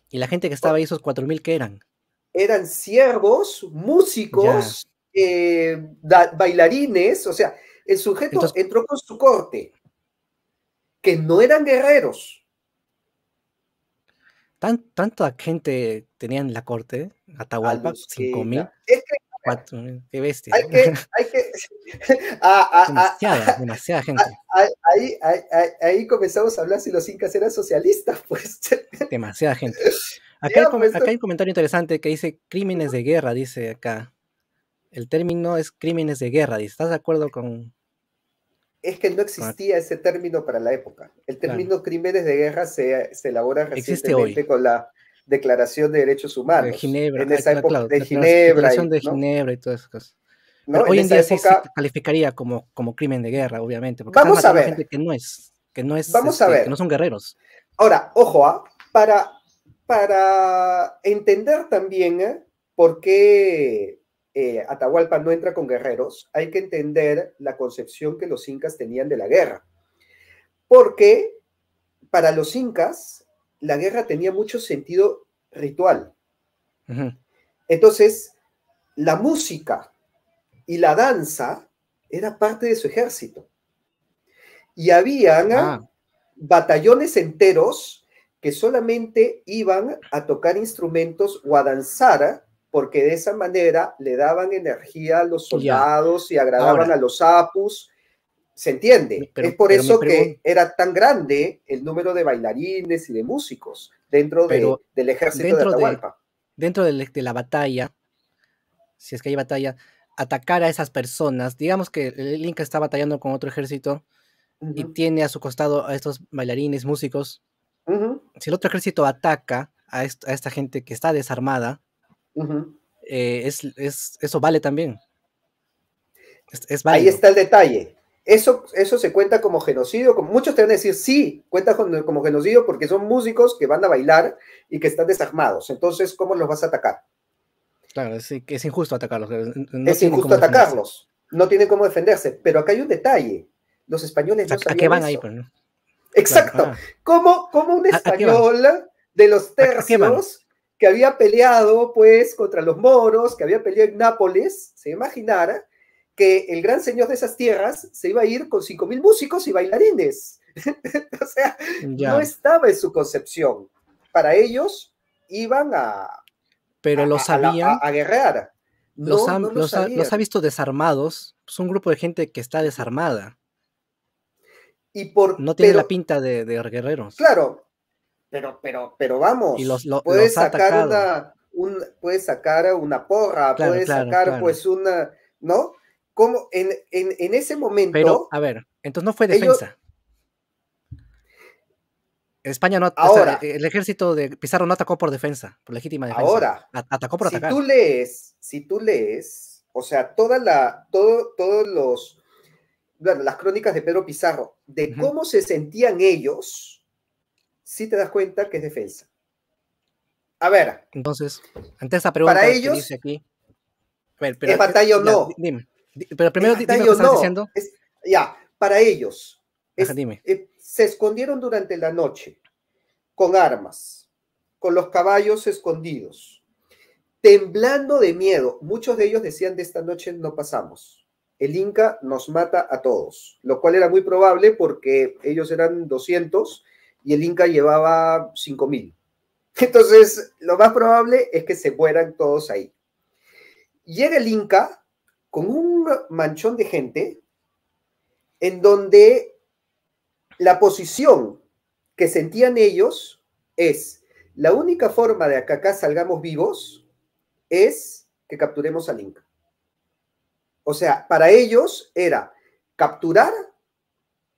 ¿Y la gente que estaba ahí, esos 4.000 qué eran? Eran siervos, músicos, eh, bailarines, o sea, el sujeto entró con su corte que no eran guerreros. Tan, tanta gente tenían en la corte, Atahualpa, 5.000. Es qué bestia. Hay que, hay que, demasiada, demasiada gente. Ahí, comenzamos a hablar si los incas eran socialistas, pues. Demasiada gente. Pues, acá, hay, un comentario interesante que dice crímenes de guerra, dice acá. El término es crímenes de guerra, ¿Estás de acuerdo con, es que no existía ese término para la época. El término crímenes de guerra se, elabora recientemente con la Declaración de Derechos Humanos. De Ginebra. En ah, esa época, de Declaración de Ginebra y todas esas cosas. hoy en, día sí se calificaría como, como crimen de guerra, obviamente. Porque Vamos a ver. Gente que no es, que no es, este, Que no son guerreros. Ahora, ojo, ¿ah? para, para entender también ¿eh? por qué eh, Atahualpa no entra con guerreros, hay que entender la concepción que los incas tenían de la guerra. Porque para los incas la guerra tenía mucho sentido ritual. Entonces, la música y la danza era parte de su ejército. Y habían ah. batallones enteros que solamente iban a tocar instrumentos o a danzar porque de esa manera le daban energía a los soldados y agradaban a los apus. ¿Se entiende? es por eso que era tan grande el número de bailarines y de músicos dentro de, del ejército dentro de Atahualpa. dentro de, la batalla, si es que hay batalla, atacar a esas personas, digamos que el Inca está batallando con otro ejército y tiene a su costado a estos bailarines, músicos, Si el otro ejército ataca a, esta gente que está desarmada, eh, es, eso vale también. Ahí está el detalle. Eso, eso se cuenta como genocidio. Como, muchos te van a decir, sí, cuenta como, genocidio porque son músicos que van a bailar y que están desarmados. Entonces, ¿cómo los vas a atacar? Claro, es, injusto atacarlos. es injusto atacarlos. No tienen cómo defenderse. Pero acá hay un detalle. Los españoles no van ahí? Pues, Exacto. Ah. ¿Cómo, un español de los tercios que había peleado pues contra los moros, que había peleado en Nápoles, se imaginara que el gran señor de esas tierras se iba a ir con 5.000 músicos y bailarines. o sea, no estaba en su concepción. Para ellos iban a... Pero lo A, guerrear. los, ha, visto desarmados. Es un grupo de gente que está desarmada. Y por, no tiene la pinta de, guerreros. Claro, pero, pero, pero vamos, puedes sacar una, puedes sacar una porra, puedes sacar pues una, ¿no? Como en, ese momento. Pero, a ver, entonces no fue defensa. España no ahora, eh, el ejército de Pizarro no atacó por defensa, por legítima defensa. Ahora, atacó por Si tú lees, si tú lees, o sea, toda la, todo, todos los, las crónicas de Pedro Pizarro, de cómo se sentían ellos, si te das cuenta que es defensa. A ver. Entonces, ante esa pregunta para ellos, dice aquí. o no? dime. Pero primero dime diciendo. ya, para ellos. Eh, se escondieron durante la noche con armas, con los caballos escondidos, temblando de miedo. Muchos de ellos decían de esta noche no pasamos. El Inca nos mata a todos, lo cual era muy probable porque ellos eran 200 y el Inca llevaba 5.000. Entonces, lo más probable es que se fueran todos ahí. Llega el Inca con un manchón de gente en donde la posición que sentían ellos es, la única forma de que acá salgamos vivos es que capturemos al Inca. O sea, para ellos era capturar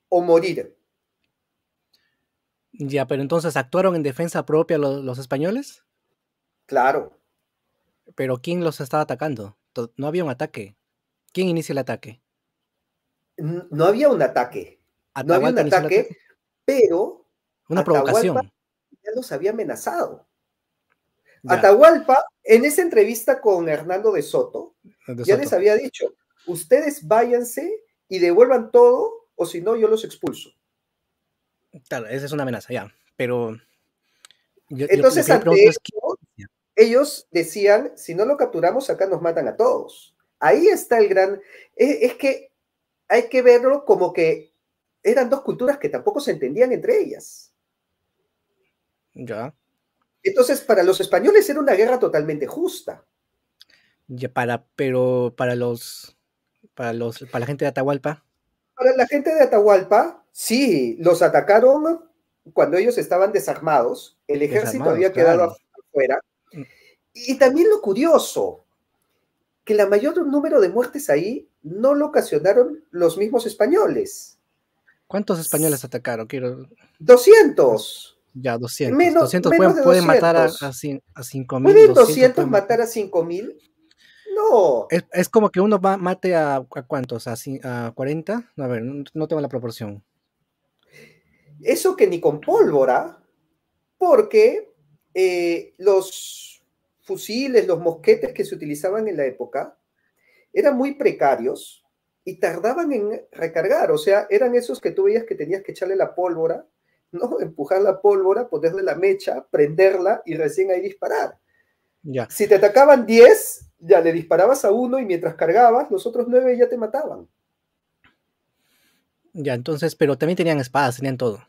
o morir. Ya, pero entonces actuaron en defensa propia los, españoles. Claro. Pero ¿quién los estaba atacando? No había un ataque. ¿Quién inicia el ataque? No había un ataque. Ah, no había un ataque, pero. Una provocación. Ya los había amenazado. Atahualpa, en esa entrevista con Hernando de Soto, ya les había dicho: ustedes váyanse y devuelvan todo, o si no, yo los expulso esa es una amenaza, ya. Pero. Entonces, ellos decían: si no lo capturamos, acá nos matan a todos. Ahí está el gran. E, es, que hay que verlo como que eran dos culturas que tampoco se entendían entre ellas. Ya. Entonces, para los españoles era una guerra totalmente justa. Ya para, pero para los, para los, para la gente de Atahualpa. Para la gente de Atahualpa, Sí, los atacaron cuando ellos estaban desarmados, el ejército había quedado afuera. Mm. Y también lo curioso, que la mayor número de muertes ahí no lo ocasionaron los mismos españoles. ¿Cuántos españoles atacaron? Quiero... 200. Ya, 200. Menos, 200 pueden, matar a, a, mil? ¿Pueden 200, matar a mil? No. Es, como que uno va, mate a, cuántos, a, a 40. A ver, no tengo la proporción. Eso que ni con pólvora, porque eh, los fusiles, los mosquetes que se utilizaban en la época eran muy precarios y tardaban en recargar, o sea, eran esos que tú veías que tenías que echarle la pólvora, ¿no? Empujar la pólvora, ponerle la mecha, prenderla y recién ahí disparar. Ya. Si te atacaban 10, ya le disparabas a uno y mientras cargabas, los otros 9 ya te mataban. Ya, entonces, pero también tenían espadas, tenían todo.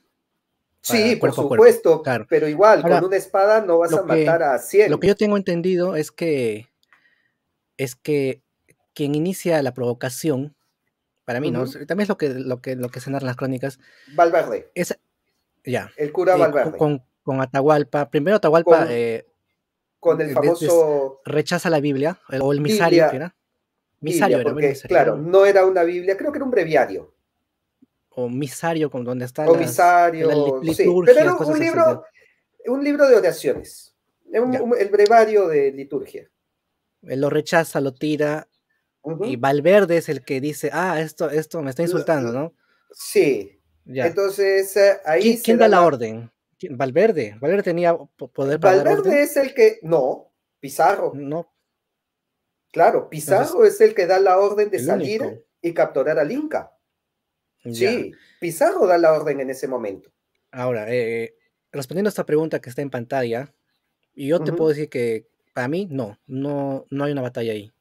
Sí, por supuesto, pero igual, con una espada no vas a matar a 100. Lo que yo tengo entendido es que es que quien inicia la provocación, para mí, ¿no? También es lo que, lo que, lo que las crónicas. Valverde. Es, ya. El cura Valverde. Con, Atahualpa. Primero Atahualpa. Con, eh, el famoso. rechaza la Biblia, o el misario, Misario Claro, no era una Biblia, creo que era un breviario o misario, con donde está. O misario, sí, pero era un libro, de... un libro de oraciones, el brevario de liturgia. Él lo rechaza, lo tira, y Valverde es el que dice, ah, esto, esto me está insultando, ¿no? Sí. Entonces, eh, ahí... ¿Quién, da la, orden? Valverde. Valverde tenía poder para Valverde es el que... No, Pizarro. No. Claro, Pizarro es el que da la orden de salir y capturar al Inca. Sí, Pizarro da la orden en ese momento. Ahora, eh, respondiendo a esta pregunta que está en pantalla, yo te puedo decir que para mí no, no, no hay una batalla ahí.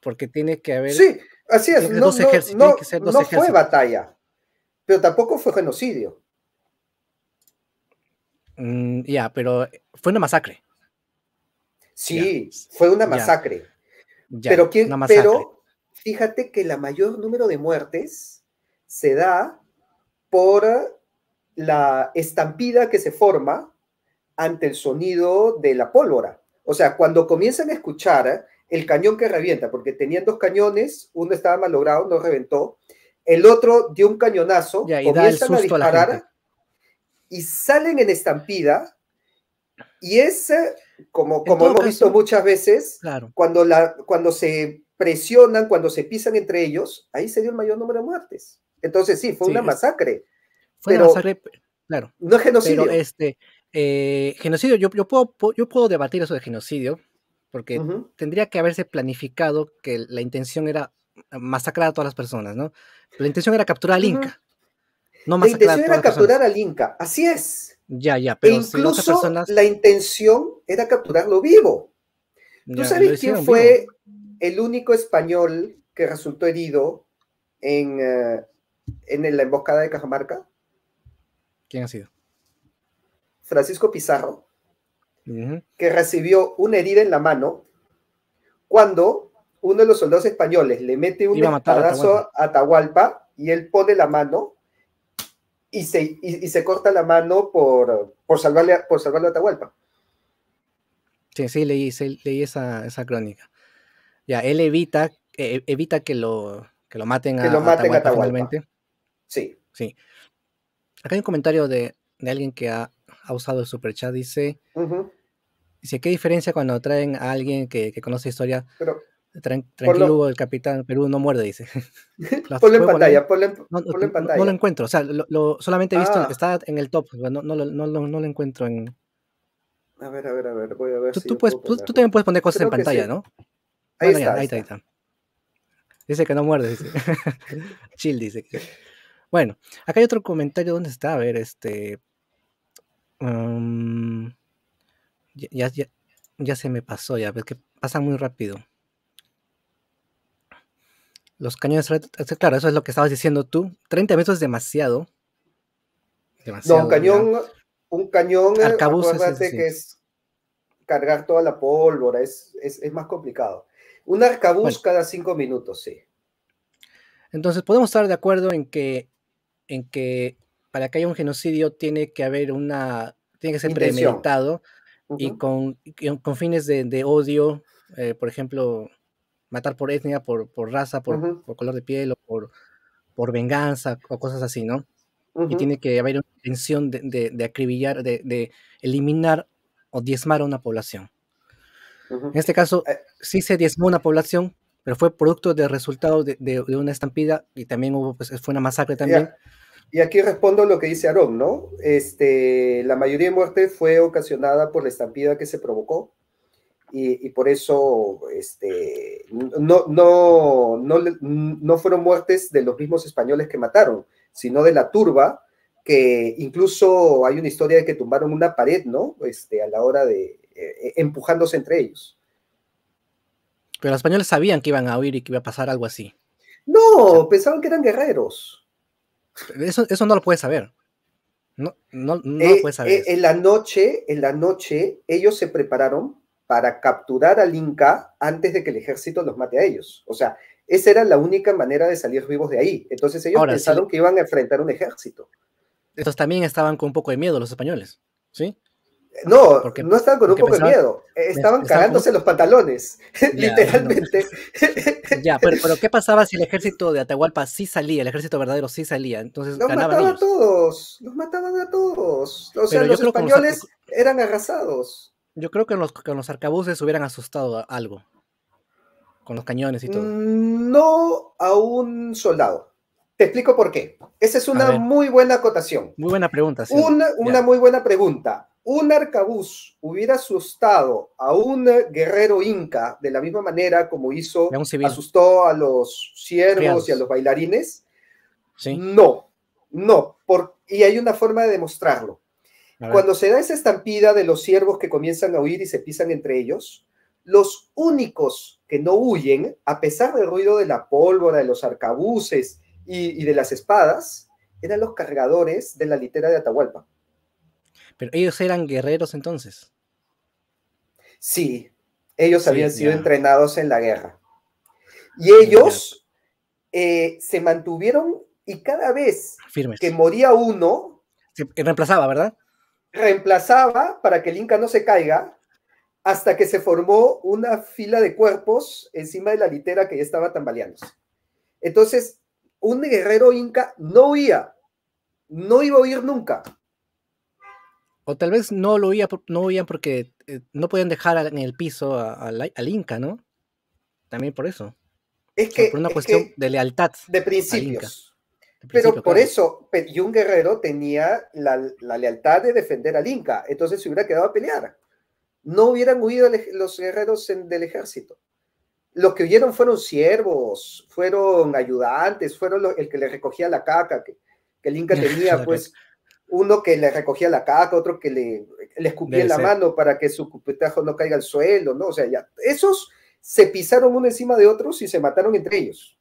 Porque tiene que haber. Sí, así es. No, ejércitos, no, fue batalla, pero tampoco fue genocidio. Mm, ya, pero fue una masacre. Sí, fue una masacre. Pero, ¿quién, una pero fíjate que el mayor número de muertes se da por la estampida que se forma ante el sonido de la pólvora. O sea, cuando comienzan a escuchar el cañón que revienta, porque tenían dos cañones, uno estaba malogrado, no reventó, el otro dio un cañonazo, y comienzan a disparar y salen en estampida. Y es como, como hemos visto muchas veces, cuando, la, cuando se presionan, cuando se pisan entre ellos, ahí se dio el mayor número de muertes. Entonces sí, fue una masacre. Fue una masacre, claro. No es genocidio. este, eh, genocidio, yo, yo, puedo, debatir eso de genocidio, porque tendría que haberse planificado que la intención era masacrar a todas las personas, ¿no? La intención era capturar al Inca. No la intención era capturar al Inca, así es. Ya, ya, pero incluso personas... la intención era capturarlo vivo. ¿Tú sabes quién fue el único español que resultó herido en, eh, en la emboscada de Cajamarca? ¿Quién ha sido? Francisco Pizarro, que recibió una herida en la mano cuando uno de los soldados españoles le mete un espadazo a Atahualpa. y él pone la mano y se, corta la mano por, salvarle, por a Atahualpa. Sí, sí, leí, leí esa crónica. Ya, él evita, eh, evita que lo, lo maten a, Sí. Sí. Acá hay un comentario de, alguien que ha, usado el Chat, dice, dice, ¿qué diferencia cuando traen a alguien que, conoce historia? tranquilo, el capitán Perú no muerde, dice. ponlo en pantalla, ponlo en, no, pantalla. No, lo encuentro, o sea, solamente he visto, ah. está en el top, no, lo encuentro en... A ver, a ver, a ver, voy a ver. Tú, si puedes, también puedes poner cosas en pantalla, ¿no? Ahí, está, ahí, está, Dice que no muerde, dice. Chill, dice. Bueno, acá hay otro comentario. ¿Dónde está? A ver, este. Um, ya, se me pasó, ya. Ves que pasa muy rápido. Los cañones. Claro, eso es lo que estabas diciendo tú. 30 metros es demasiado. Demasiado. No, un cañón. Un cañón. Eh, Arcabuces, que es cargar toda la pólvora. es, es más complicado. Un arcabuz cada cinco minutos, sí. Entonces, podemos estar de acuerdo en que, en que para que haya un genocidio tiene que haber una, tiene que ser premeditado y, con, con, fines de, odio, eh, por ejemplo, matar por etnia, por, raza, por, color de piel o por, por venganza o cosas así, ¿no? Y tiene que haber una intención de, de, de acribillar, de, eliminar o diezmar a una población. En este caso, eh, sí se diezmó una población, pero fue producto del resultado de, de, de una estampida y también hubo, pues, fue una masacre también. Y aquí respondo lo que dice Aarón, ¿no? Este, la mayoría de muertes fue ocasionada por la estampida que se provocó y, y por eso este, no, no, no, no, fueron muertes de los mismos españoles que mataron, sino de la turba, que incluso hay una historia de que tumbaron una pared, ¿no? Este, a la hora de, eh, empujándose entre ellos. Pero los españoles sabían que iban a huir y que iba a pasar algo así. No, pensaron pensaban que eran guerreros. Eso, no lo puedes saber. No, lo eh, puedes saber. Eh, en la noche, en la noche, ellos se prepararon para capturar al Inca antes de que el ejército los mate a ellos. O sea, esa era la única manera de salir vivos de ahí. Entonces ellos pensaron que iban a enfrentar un ejército. Entonces también estaban con un poco de miedo los españoles, ¿sí? No, no estaban con un poco de miedo, estaban cagándose los pantalones, literalmente. ya, pero, ¿qué pasaba si el ejército de Atahualpa sí salía, el ejército verdadero sí salía? Entonces, los mataban a todos, los mataban a todos. O sea, los españoles eran arrasados. Yo creo que con los, arcabuses arcabuces hubieran asustado a algo, con los cañones y todo. Mm, no a un soldado. Te explico por qué. Esa es una muy buena acotación. Muy buena pregunta. Sí. Una, muy buena pregunta un arcabuz hubiera asustado a un guerrero inca de la misma manera como hizo, asustó a los siervos y a los bailarines, no, no, por, y hay una forma de demostrarlo. Cuando se da esa estampida de los siervos que comienzan a huir y se pisan entre ellos, los únicos que no huyen, a pesar del ruido de la pólvora, de los arcabuces y de las espadas, eran los cargadores de la litera de Atahualpa. Pero ellos eran guerreros entonces. Sí, ellos habían sido entrenados en la guerra. Y ellos eh, se mantuvieron y cada vez que moría uno... reemplazaba, ¿verdad? Reemplazaba para que el Inca no se caiga hasta que se formó una fila de cuerpos encima de la litera que ya estaba tambaleando. Entonces, un guerrero inca no huía, no iba a oír nunca. O tal vez no lo huían porque eh, no podían dejar en el piso al Inca, ¿no? También por eso. Es que. por una cuestión de lealtad. De principios. Pero por eso, y un guerrero tenía la, lealtad de defender al Inca, entonces se hubiera quedado a pelear. No hubieran huido los guerreros del ejército. Los que huyeron fueron siervos, fueron ayudantes, fueron los, el que le recogía la caca que el Inca tenía, pues uno que le recogía la caca, otro que le, le escupía la mano para que su cupetajo no caiga al suelo, ¿no? O sea, ya, esos se pisaron uno encima de otros y se mataron entre ellos.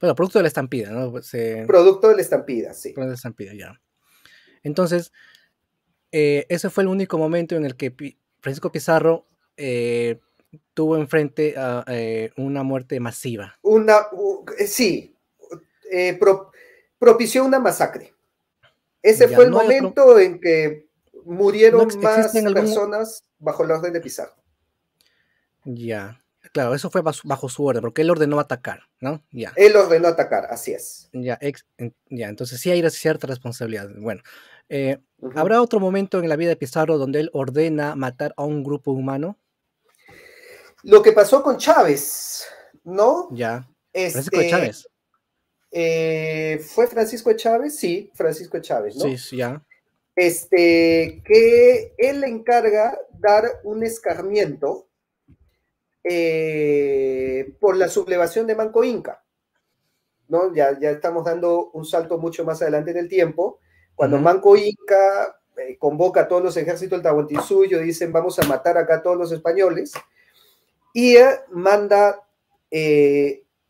Bueno, producto de la estampida, ¿no? Pues, eh, producto de la estampida, sí. Producto de la estampida, ya. Entonces, eh, ese fue el único momento en el que Francisco Pizarro eh, tuvo enfrente a una muerte masiva. Una, sí, propició una masacre. Ese fue el momento en que murieron más personas bajo la orden de Pizarro. Ya, claro, eso fue bajo su orden, porque él ordenó atacar, ¿no? Ya. Él ordenó atacar, así es. Ya, ya entonces sí hay cierta responsabilidad. Bueno, eh, ¿habrá otro momento en la vida de Pizarro donde él ordena matar a un grupo humano? Lo que pasó con Chávez, ¿no? Ya. Este... Con Chávez. Eh, ¿Fue Francisco Chávez? Sí, Francisco Chávez, ¿no? Sí, sí, ya. Este, que él le encarga dar un escarmiento eh, por la sublevación de Manco Inca, ¿no? Ya, ya estamos dando un salto mucho más adelante en el tiempo. Cuando Manco Inca eh, convoca a todos los ejércitos del Tahuantinsuyo, dicen vamos a matar acá a todos los españoles, y manda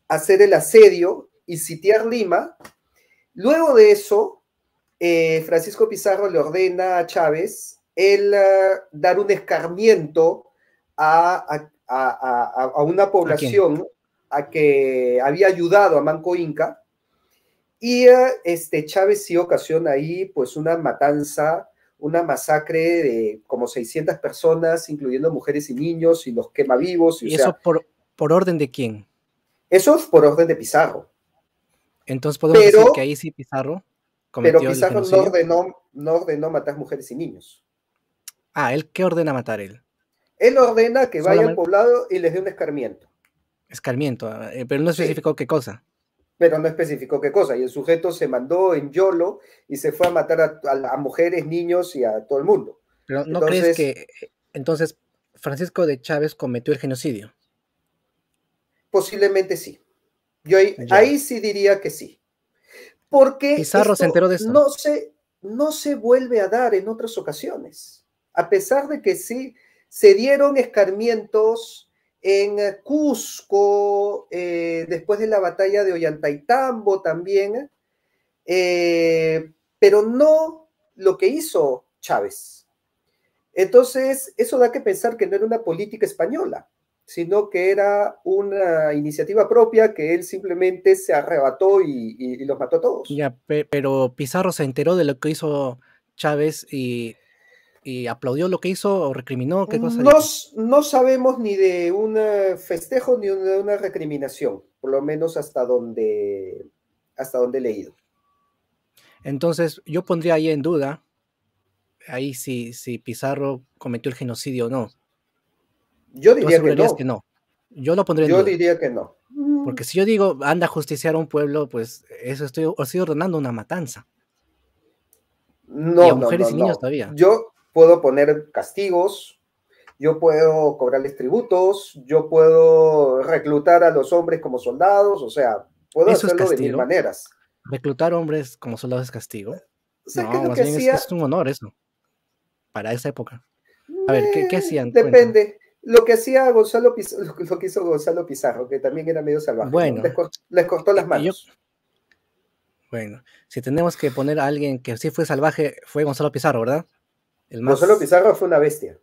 hacer el asedio y sitiar Lima. Luego de eso, eh, Francisco Pizarro le ordena a Chávez el eh, dar un escarmiento a, una población ¿A, que había ayudado a Manco Inca. Y eh, este, Chávez sí ocasiona ahí pues una matanza, una masacre de como 600 personas, incluyendo mujeres y niños, y los quema vivos. ¿Y, eso por, por orden de quién? Eso es por orden de Pizarro. Entonces podemos decir que ahí sí Pizarro cometió el Pero Pizarro no, ordenó, no ordenó matar mujeres y niños. Ah, ¿él qué ordena matar él? Él ordena que vaya al poblado y les dé un escarmiento. Escarmiento, ah, eh, pero no especificó qué cosa. Pero no especificó qué cosa. Y el sujeto se mandó en YOLO y se fue a matar a, mujeres, niños y a todo el mundo. Pero no crees que entonces Francisco de Chávez cometió el genocidio. Posiblemente sí. Yo ahí, sí diría que sí. Porque No se, no se vuelve a dar en otras ocasiones. A pesar de que sí se dieron escarmientos en eh, Cusco, eh, después de la batalla de Ollantaytambo también, eh, pero no lo que hizo Chávez. Entonces, eso da que pensar que no era una política española, sino que era una iniciativa propia que él simplemente se arrebató y, y, los mató a todos. pero Pizarro se enteró de lo que hizo Chávez y, aplaudió lo que hizo o recriminó. ¿Qué no, no, sabemos ni de un eh, festejo ni de una recriminación, por lo menos hasta donde, hasta donde he leído. Entonces, yo pondría ahí en duda, ahí si, si Pizarro cometió el genocidio o no. Yo diría que no. Yo lo pondría diría que no. Mm. Porque si yo digo, anda a justiciar a un pueblo, pues eso estoy, estoy ordenando una matanza. No, no, todavía. Yo puedo poner castigos, yo puedo cobrarles tributos, yo puedo reclutar a los hombres como soldados, o sea, puedo hacerlo de mil maneras. Reclutar hombres como soldados es castigo. es, un honor eso, para esa época. A ver, ¿qué, qué eh, hacían? Depende lo que hacía Gonzalo lo que hizo Gonzalo Pizarro, que también era medio salvaje. Bueno, les, cortó, las manos. bueno, si tenemos que poner a alguien que sí fue salvaje, fue Gonzalo Pizarro, ¿verdad? Gonzalo Pizarro fue una bestia.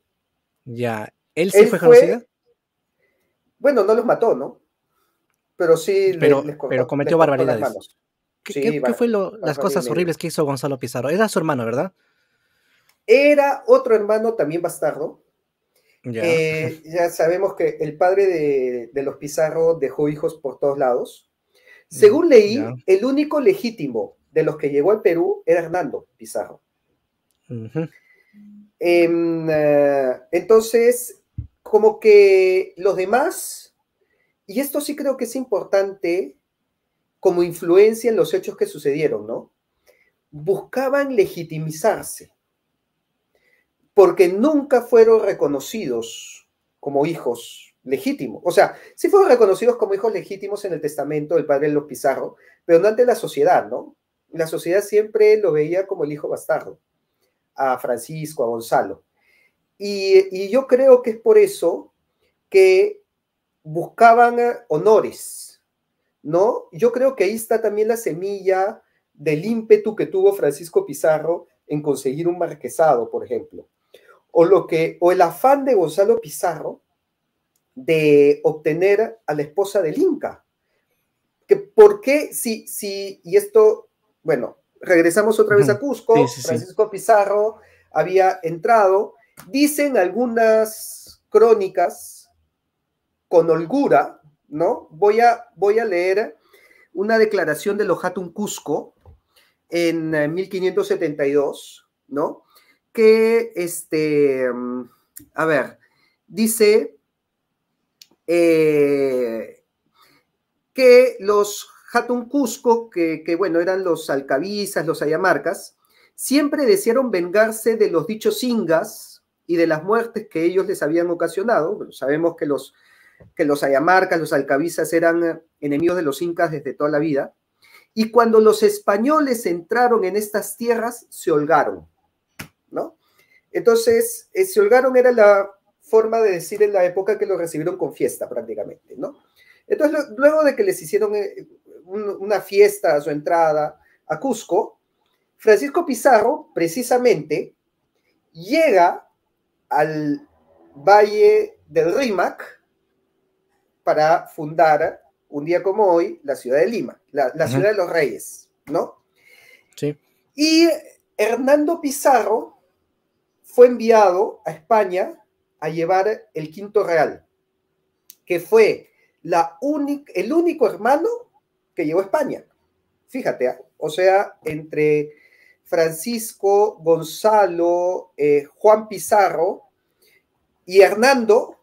Ya, él sí fue conocido. Bueno, no los mató, ¿no? Pero sí pero, les, pero cometió barbaridades. ¿Qué, ¿Qué, fue lo, las cosas horribles que hizo Gonzalo Pizarro? Era su hermano, ¿verdad? Era otro hermano también bastardo, eh, ya. sabemos que el padre de, los Pizarro dejó hijos por todos lados. Según mm, leí, el único legítimo de los que llegó al Perú era Hernando Pizarro. Em, eh, entonces, como que los demás, y esto sí creo que es importante como influencia en los hechos que sucedieron, ¿no? Buscaban legitimizarse porque nunca fueron reconocidos como hijos legítimos. O sea, sí fueron reconocidos como hijos legítimos en el testamento del padre López Pizarro, pero no ante la sociedad, ¿no? La sociedad siempre lo veía como el hijo bastardo, a Francisco, a Gonzalo. Y, y yo creo que es por eso que buscaban eh, honores, ¿no? Yo creo que ahí está también la semilla del ímpetu que tuvo Francisco Pizarro en conseguir un marquesado, por ejemplo o, lo que, o el afán de Gonzalo Pizarro de obtener a la esposa del Inca. Que, ¿Por qué? Si, si, y esto, bueno, regresamos otra vez a Cusco, Francisco Pizarro había entrado, dicen algunas crónicas con holgura, ¿no? Voy a, voy a leer una declaración de Lojatun Cusco en 1572, eh, ¿no? que, este, mm, a ver, dice eh, que los Hatun Cusco, que, bueno, eran los alcavisas, los ayamarcas, siempre desearon vengarse de los dichos ingas y de las muertes que ellos les habían ocasionado. sabemos que los, que los ayamarcas, los alcabizas eran enemigos de los incas desde toda la vida. Y cuando los españoles entraron en estas tierras, se holgaron. Entonces, eh, se holgaron era la forma de decir en la época que lo recibieron con fiesta prácticamente, ¿no? Entonces, luego de que les hicieron eh, una fiesta a su entrada a Cusco, Francisco Pizarro, precisamente, llega al valle del Rímac para fundar, un día como hoy, la ciudad de Lima, la, la ciudad de los reyes, ¿no? Sí. Y Hernando Pizarro fue enviado a España a llevar el quinto real, que fue la el único hermano que llegó a España. Fíjate, ¿ah? o sea, entre Francisco, Gonzalo, eh, Juan Pizarro y Hernando,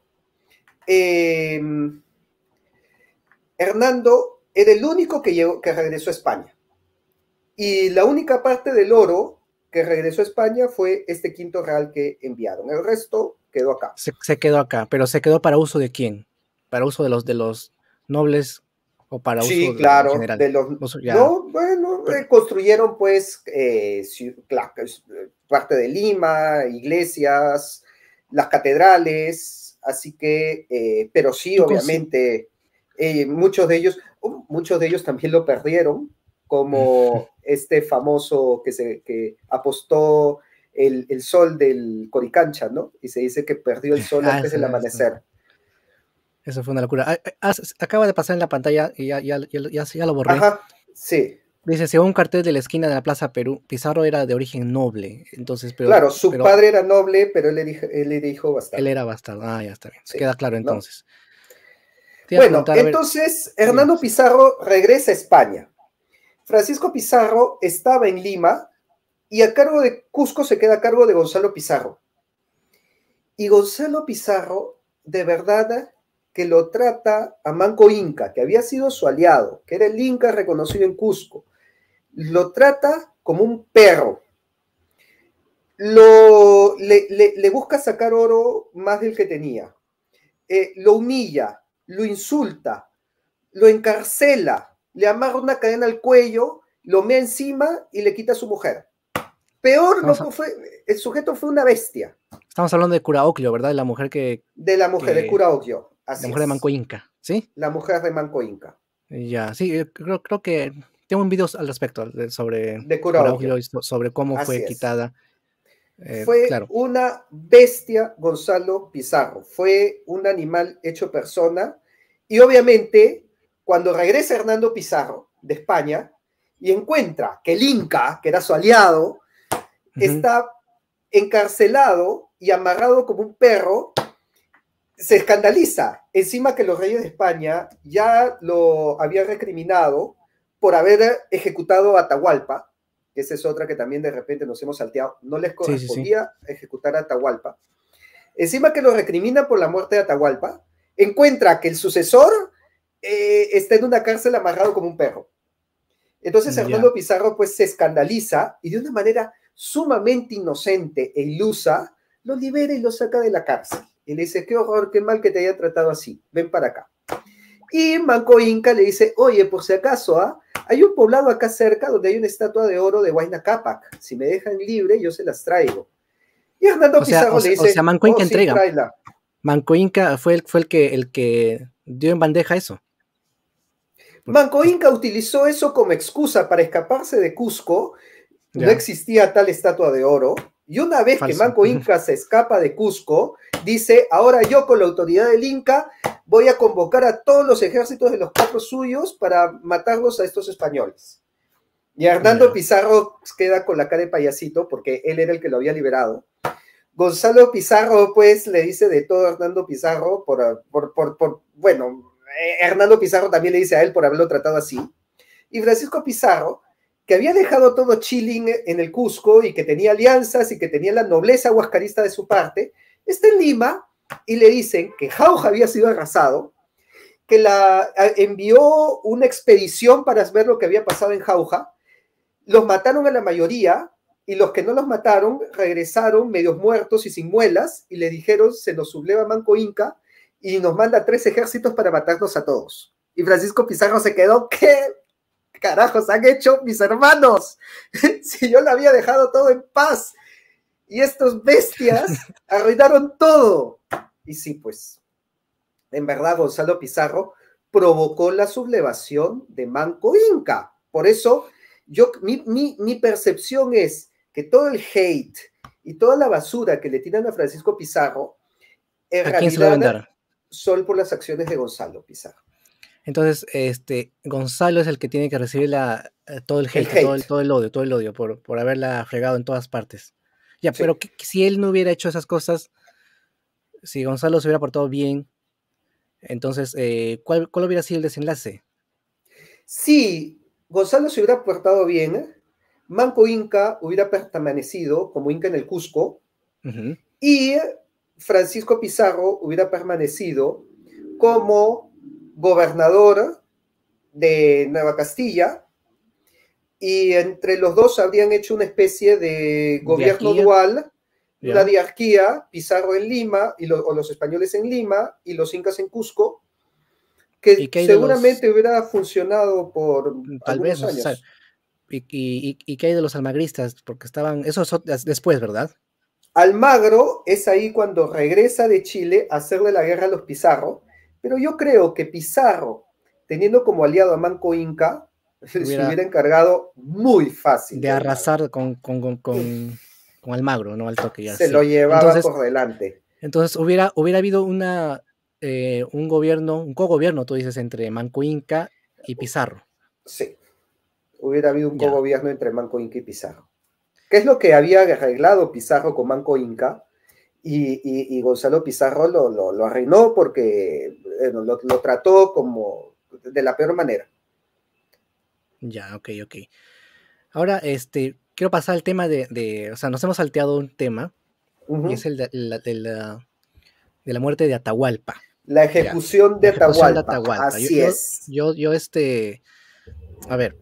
em, Hernando era el único que, llegó, que regresó a España. Y la única parte del oro que regresó a España fue este quinto real que enviaron. El resto quedó acá. Se, quedó acá, pero se quedó para uso de quién? Para uso de los de los nobles o para uso claro, de, general? de los nobles. No, bueno, eh, construyeron pues, eh, pues eh, parte de Lima, iglesias, las catedrales, así que, pero sí, obviamente, muchos de ellos, oh, muchos de ellos también lo perdieron como este famoso que, se, que apostó el, sol del Coricancha, ¿no? Y se dice que perdió el sol ah, antes del amanecer. Eso fue una locura. Ah, eh, acaba de pasar en la pantalla y ya, ya, lo borré. Ajá, sí. Dice, según un cartel de la esquina de la Plaza Perú, Pizarro era de origen noble. Entonces, claro, su padre era noble, pero él le él le bastardo. Él era bastardo. Ah, ya está bien. Se Queda claro entonces. Bueno, entonces Hernando Pizarro regresa a España. Francisco Pizarro estaba en Lima y a cargo de Cusco se queda a cargo de Gonzalo Pizarro. Y Gonzalo Pizarro, de verdad, que lo trata a Manco Inca, que había sido su aliado, que era el Inca reconocido en Cusco, lo trata como un perro. Lo, le, busca sacar oro más del que tenía. Eh, lo humilla, lo insulta, lo encarcela, le amarra una cadena al cuello, lo mea encima y le quita a su mujer. Peor, no fue, el sujeto fue una bestia. Estamos hablando de Curaoclio, ¿verdad? De la mujer que... De la mujer, de Curaoclio. la mujer de Manco Inca, ¿sí? La mujer de Manco Inca. Ya, sí, eh, creo, que tengo un video al respecto sobre de sobre cómo fue quitada. Eh, fue una bestia Gonzalo Pizarro, fue un animal hecho persona y obviamente cuando regresa Hernando Pizarro de España y encuentra que el Inca, que era su aliado, está encarcelado y amarrado como un perro, se escandaliza. Encima que los reyes de España ya lo habían recriminado por haber ejecutado a Atahualpa, que esa es otra que también de repente nos hemos salteado, no les correspondía ejecutar a Atahualpa. Encima que lo recrimina por la muerte de Atahualpa, encuentra que el sucesor eh, está en una cárcel amarrado como un perro. Entonces Hernando Pizarro pues se escandaliza y de una manera sumamente inocente e ilusa lo libera y lo saca de la cárcel. Y le dice, qué horror, qué mal que te haya tratado así, ven para acá. Y Manco Inca le dice, oye, por si acaso, ¿ah? hay un poblado acá cerca donde hay una estatua de oro de Huayna Capac, Si me dejan libre, yo se las traigo. Y Hernando Pizarro le dice, o sea, Manco Inca oh, entrega. Manco Inca fue el, fue el que, el que dio en bandeja eso. Manco Inca utilizó eso como excusa para escaparse de Cusco. No existía tal estatua de oro. Y una vez que Manco Inca se escapa de Cusco, dice, ahora yo con la autoridad del Inca voy a convocar a todos los ejércitos de los cuatro suyos para matarlos a estos españoles. Y Hernando Pizarro queda con la cara de payasito porque él era el que lo había liberado. Gonzalo Pizarro, pues, le dice de todo a Hernando Pizarro por, por, por bueno, eh, Hernando Pizarro también le dice a él por haberlo tratado así. Y Francisco Pizarro, que había dejado todo chilling en el Cusco y que tenía alianzas y que tenía la nobleza huascarista de su parte, está en Lima y le dicen que Jauja había sido arrasado, que la envió una expedición para ver lo que había pasado en Jauja, los mataron a la mayoría y los que no los mataron regresaron medios muertos y sin muelas y le dijeron se nos subleva Manco Inca y nos manda tres ejércitos para matarnos a todos. Y Francisco Pizarro se quedó, ¿qué carajos han hecho mis hermanos? si yo lo había dejado todo en paz. Y estos bestias arruinaron todo. Y sí, pues, en verdad Gonzalo Pizarro provocó la sublevación de Manco Inca. Por eso, yo, mi, mi, percepción es que todo el hate y toda la basura que le tiran a Francisco Pizarro, en ¿A sol por las acciones de Gonzalo Pizarro. Entonces, este, Gonzalo es el que tiene que recibir la, eh, todo el hate, Todo, el, odio, todo el odio por, haberla fregado en todas partes. Ya, pero si él no hubiera hecho esas cosas, si Gonzalo se hubiera portado bien, entonces, eh, ¿cuál, ¿cuál, hubiera sido el desenlace? Si Gonzalo se hubiera portado bien, Manco Inca hubiera permanecido como Inca en el Cusco, y Francisco Pizarro hubiera permanecido como gobernador de Nueva Castilla y entre los dos habrían hecho una especie de gobierno dual, una la diarquía, Pizarro en Lima y o los españoles en Lima y los incas en Cusco, que seguramente hubiera funcionado por tal vez años. y, y, qué hay de los almagristas? Porque estaban, eso es después, ¿verdad? Almagro es ahí cuando regresa de Chile a hacerle la guerra a los Pizarro, pero yo creo que Pizarro, teniendo como aliado a Manco Inca, se hubiera encargado muy fácil. De arrasar con, Almagro, ¿no? Al toque Se lo llevaba por delante. Entonces hubiera, hubiera habido una, eh, un gobierno, un cogobierno, tú dices, entre Manco Inca y Pizarro. Sí, hubiera habido un cogobierno entre Manco Inca y Pizarro. Qué es lo que había arreglado Pizarro con Manco Inca, y, Gonzalo Pizarro lo, lo, porque lo, trató como de la peor manera. Ya, ok, ok. Ahora, este, quiero pasar al tema de, o sea, nos hemos salteado un tema, y es el de la, de muerte de Atahualpa. La ejecución, de, Atahualpa. Así es. Yo, yo, este, a ver,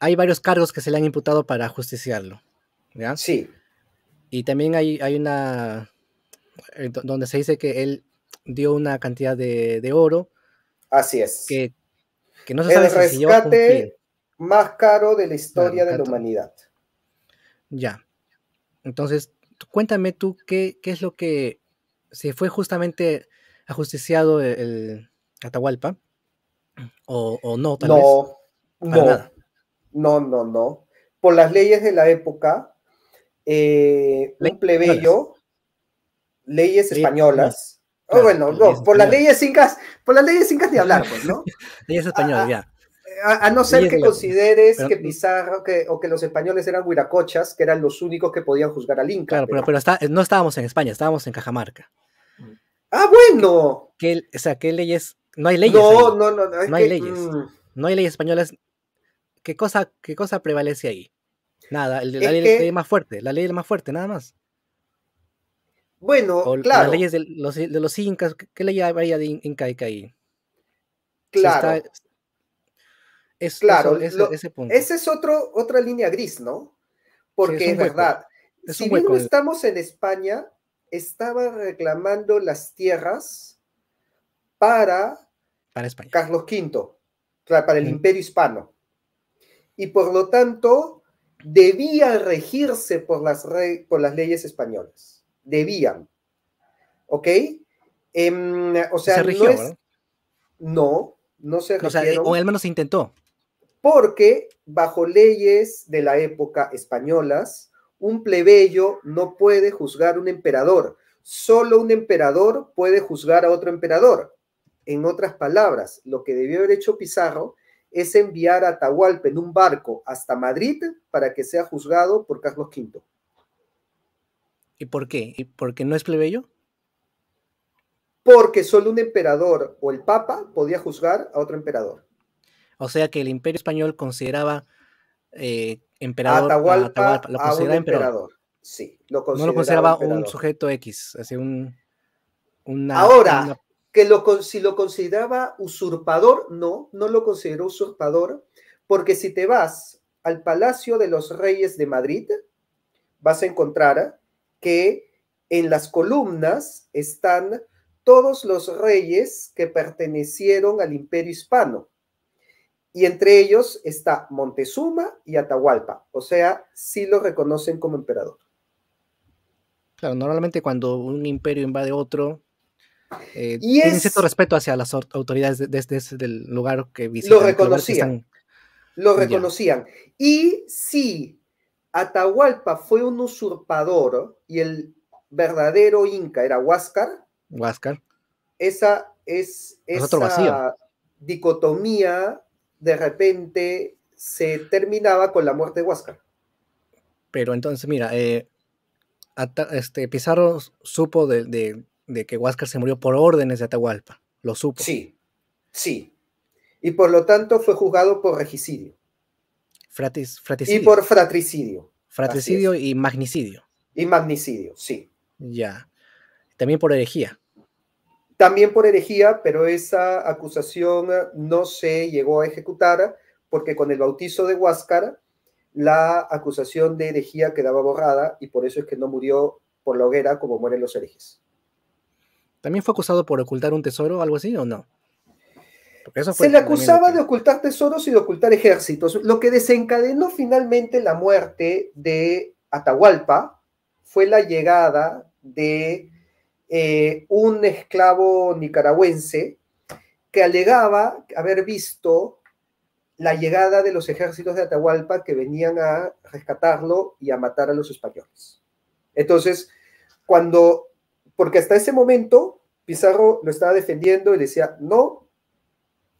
hay varios cargos que se le han imputado para justiciarlo. ¿ya? Sí. Y también hay, una eh, donde se dice que él dio una cantidad de, oro. Así es. Que, no se sabe El rescate más caro de la historia de la humanidad. Ya. Entonces, cuéntame tú qué, qué es lo que, se fue justamente ajusticiado el, el Atahualpa o, no, tal vez. No, no, no, no. Por las leyes de la época, eh, un plebeyo, leyes españolas. oh, bueno, no, por las leyes incas, por las leyes incas ni hablar, pues, ¿no? leyes españolas, ya. A, no ser que consideres que Pizarro o que los españoles eran huiracochas, que eran los únicos que podían juzgar al Inca. Claro, pero, no estábamos en España, estábamos en Cajamarca. ¡Ah, bueno! Que, o sea, ¿qué leyes? No hay leyes. No, no, no. no, hay leyes. Mm. No hay leyes españolas ¿qué cosa, qué cosa prevalece ahí? Nada, la, ley, más fuerte, la ley más fuerte, nada más. Bueno, claro. Las leyes de los, incas, ¿qué ley había de incaica ahí? Claro. es, claro, ese, Esa es otro, otra línea gris, ¿no? Porque es, verdad, si bien no estamos en España, estaba reclamando las tierras para, para Carlos V, para el imperio hispano y por lo tanto debía regirse por las, por las leyes españolas. Debían. ¿Ok? Em, o sea, se no, no, no, se o, sea, o al menos intentó. Porque bajo leyes de la época españolas, un plebeyo no puede juzgar a un emperador. Solo un emperador puede juzgar a otro emperador. En otras palabras, lo que debió haber hecho Pizarro es enviar a Atahualpa en un barco hasta Madrid para que sea juzgado por Carlos V. ¿Y por qué? ¿Y por qué no es plebeyo? Porque solo un emperador o el papa podía juzgar a otro emperador. O sea que el imperio español consideraba eh, emperador Atahualpa, a Atahualpa, lo consideraba emperador. Sí, lo consideraba no lo consideraba un, sujeto X, así un... Ahora, si lo consideraba usurpador, no, no lo consideró usurpador, porque si te vas al Palacio de los Reyes de Madrid, vas a encontrar que en las columnas están todos los reyes que pertenecieron al imperio hispano. Y entre ellos está Montezuma y Atahualpa. O sea, sí lo reconocen como emperador. Claro, normalmente cuando un imperio invade otro, eh, y cierto respeto hacia las autoridades desde, el lugar que visitan. Lo reconocían. lo reconocían. Y si Atahualpa fue un usurpador y el verdadero inca era Huáscar, Huáscar. esa es esa dicotomía de repente se terminaba con la muerte de Huáscar. Pero entonces, mira, eh, este, Pizarro supo de, de que Huáscar se murió por órdenes de Atahualpa, lo supo. Sí, sí. Y por lo tanto fue juzgado por regicidio. fratricidio. Y por fratricidio. Fratricidio y magnicidio. Y magnicidio, sí. Ya. También por herejía. También por herejía, pero esa acusación no se llegó a ejecutar porque con el bautizo de Huáscar la acusación de herejía quedaba borrada y por eso es que no murió por la hoguera como mueren los herejes. ¿También fue acusado por ocultar un tesoro o algo así o no? se le acusaba de ocultar tesoros y de ocultar ejércitos. Lo que desencadenó finalmente la muerte de Atahualpa fue la llegada de eh, un esclavo nicaragüense que alegaba haber visto la llegada de los ejércitos de Atahualpa que venían a rescatarlo y a matar a los españoles. Entonces, cuando porque hasta ese momento Pizarro lo estaba defendiendo y decía, no,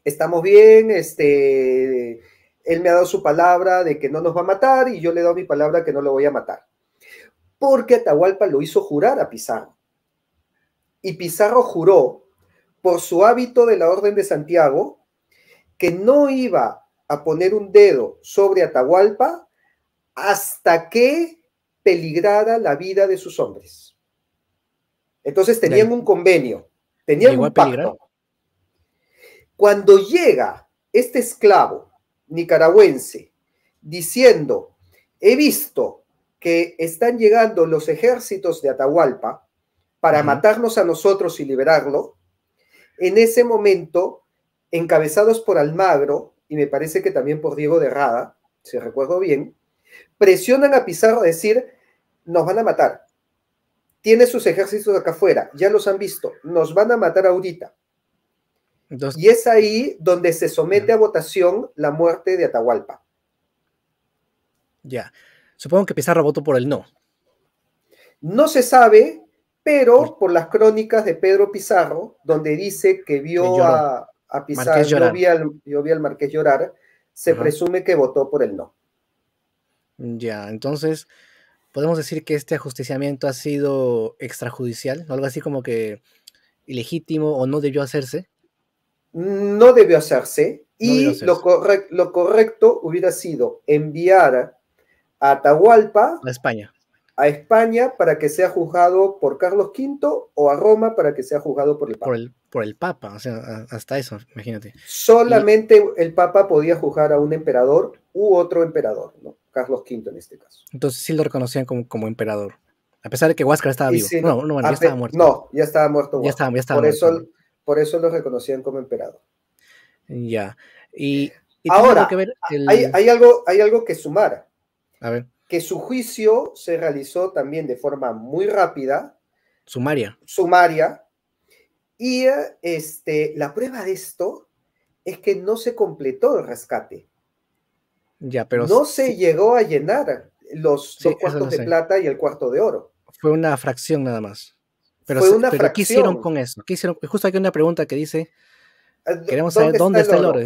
estamos bien, este, él me ha dado su palabra de que no nos va a matar y yo le he dado mi palabra que no lo voy a matar. Porque Atahualpa lo hizo jurar a Pizarro. Y Pizarro juró, por su hábito de la Orden de Santiago, que no iba a poner un dedo sobre Atahualpa hasta que peligrara la vida de sus hombres. Entonces tenían un convenio, tenían un pacto. Cuando llega este esclavo nicaragüense diciendo, he visto que están llegando los ejércitos de Atahualpa para matarnos a nosotros y liberarlo, en ese momento, encabezados por Almagro, y me parece que también por Diego de Rada, si recuerdo bien, presionan a Pizarro a decir, nos van a matar, tiene sus ejércitos acá afuera, ya los han visto, nos van a matar ahorita. y es ahí donde se somete a votación la muerte de Atahualpa. Ya. Supongo que Pizarro votó por el no. No se sabe, pero por, las crónicas de Pedro Pizarro, donde dice que vio a, Pizarro, yo vi, al, Marqués llorar, se presume que votó por el no. Ya, entonces, podemos decir que este ajusticiamiento ha sido extrajudicial, algo así como que ilegítimo o no debió hacerse. No debió hacerse y Lo, correcto hubiera sido enviar a Atahualpa a España. a España para que sea juzgado por Carlos V o a Roma para que sea juzgado por el Papa. Por el, Papa, o sea, hasta eso, imagínate. Solamente el Papa podía juzgar a un emperador u otro emperador, ¿no? Carlos V en este caso. Entonces sí lo reconocían como, emperador. A pesar de que Huáscar estaba vivo. no, no, ya estaba muerto. No, ya estaba muerto. Ya por, Eso, por eso lo reconocían como emperador. Ya. Y, ahora, hay, algo, hay algo que sumar. A ver. Que su juicio se realizó también de forma muy rápida. Sumaria. Sumaria. Y eh, este, la prueba de esto es que no se completó el rescate no se llegó a llenar los dos cuartos de plata y el cuarto de oro. Fue una fracción nada más. Pero, Fue una fracción. ¿qué hicieron con eso? hicieron? Justo aquí una pregunta que dice, ah, queremos saber dónde está, el oro.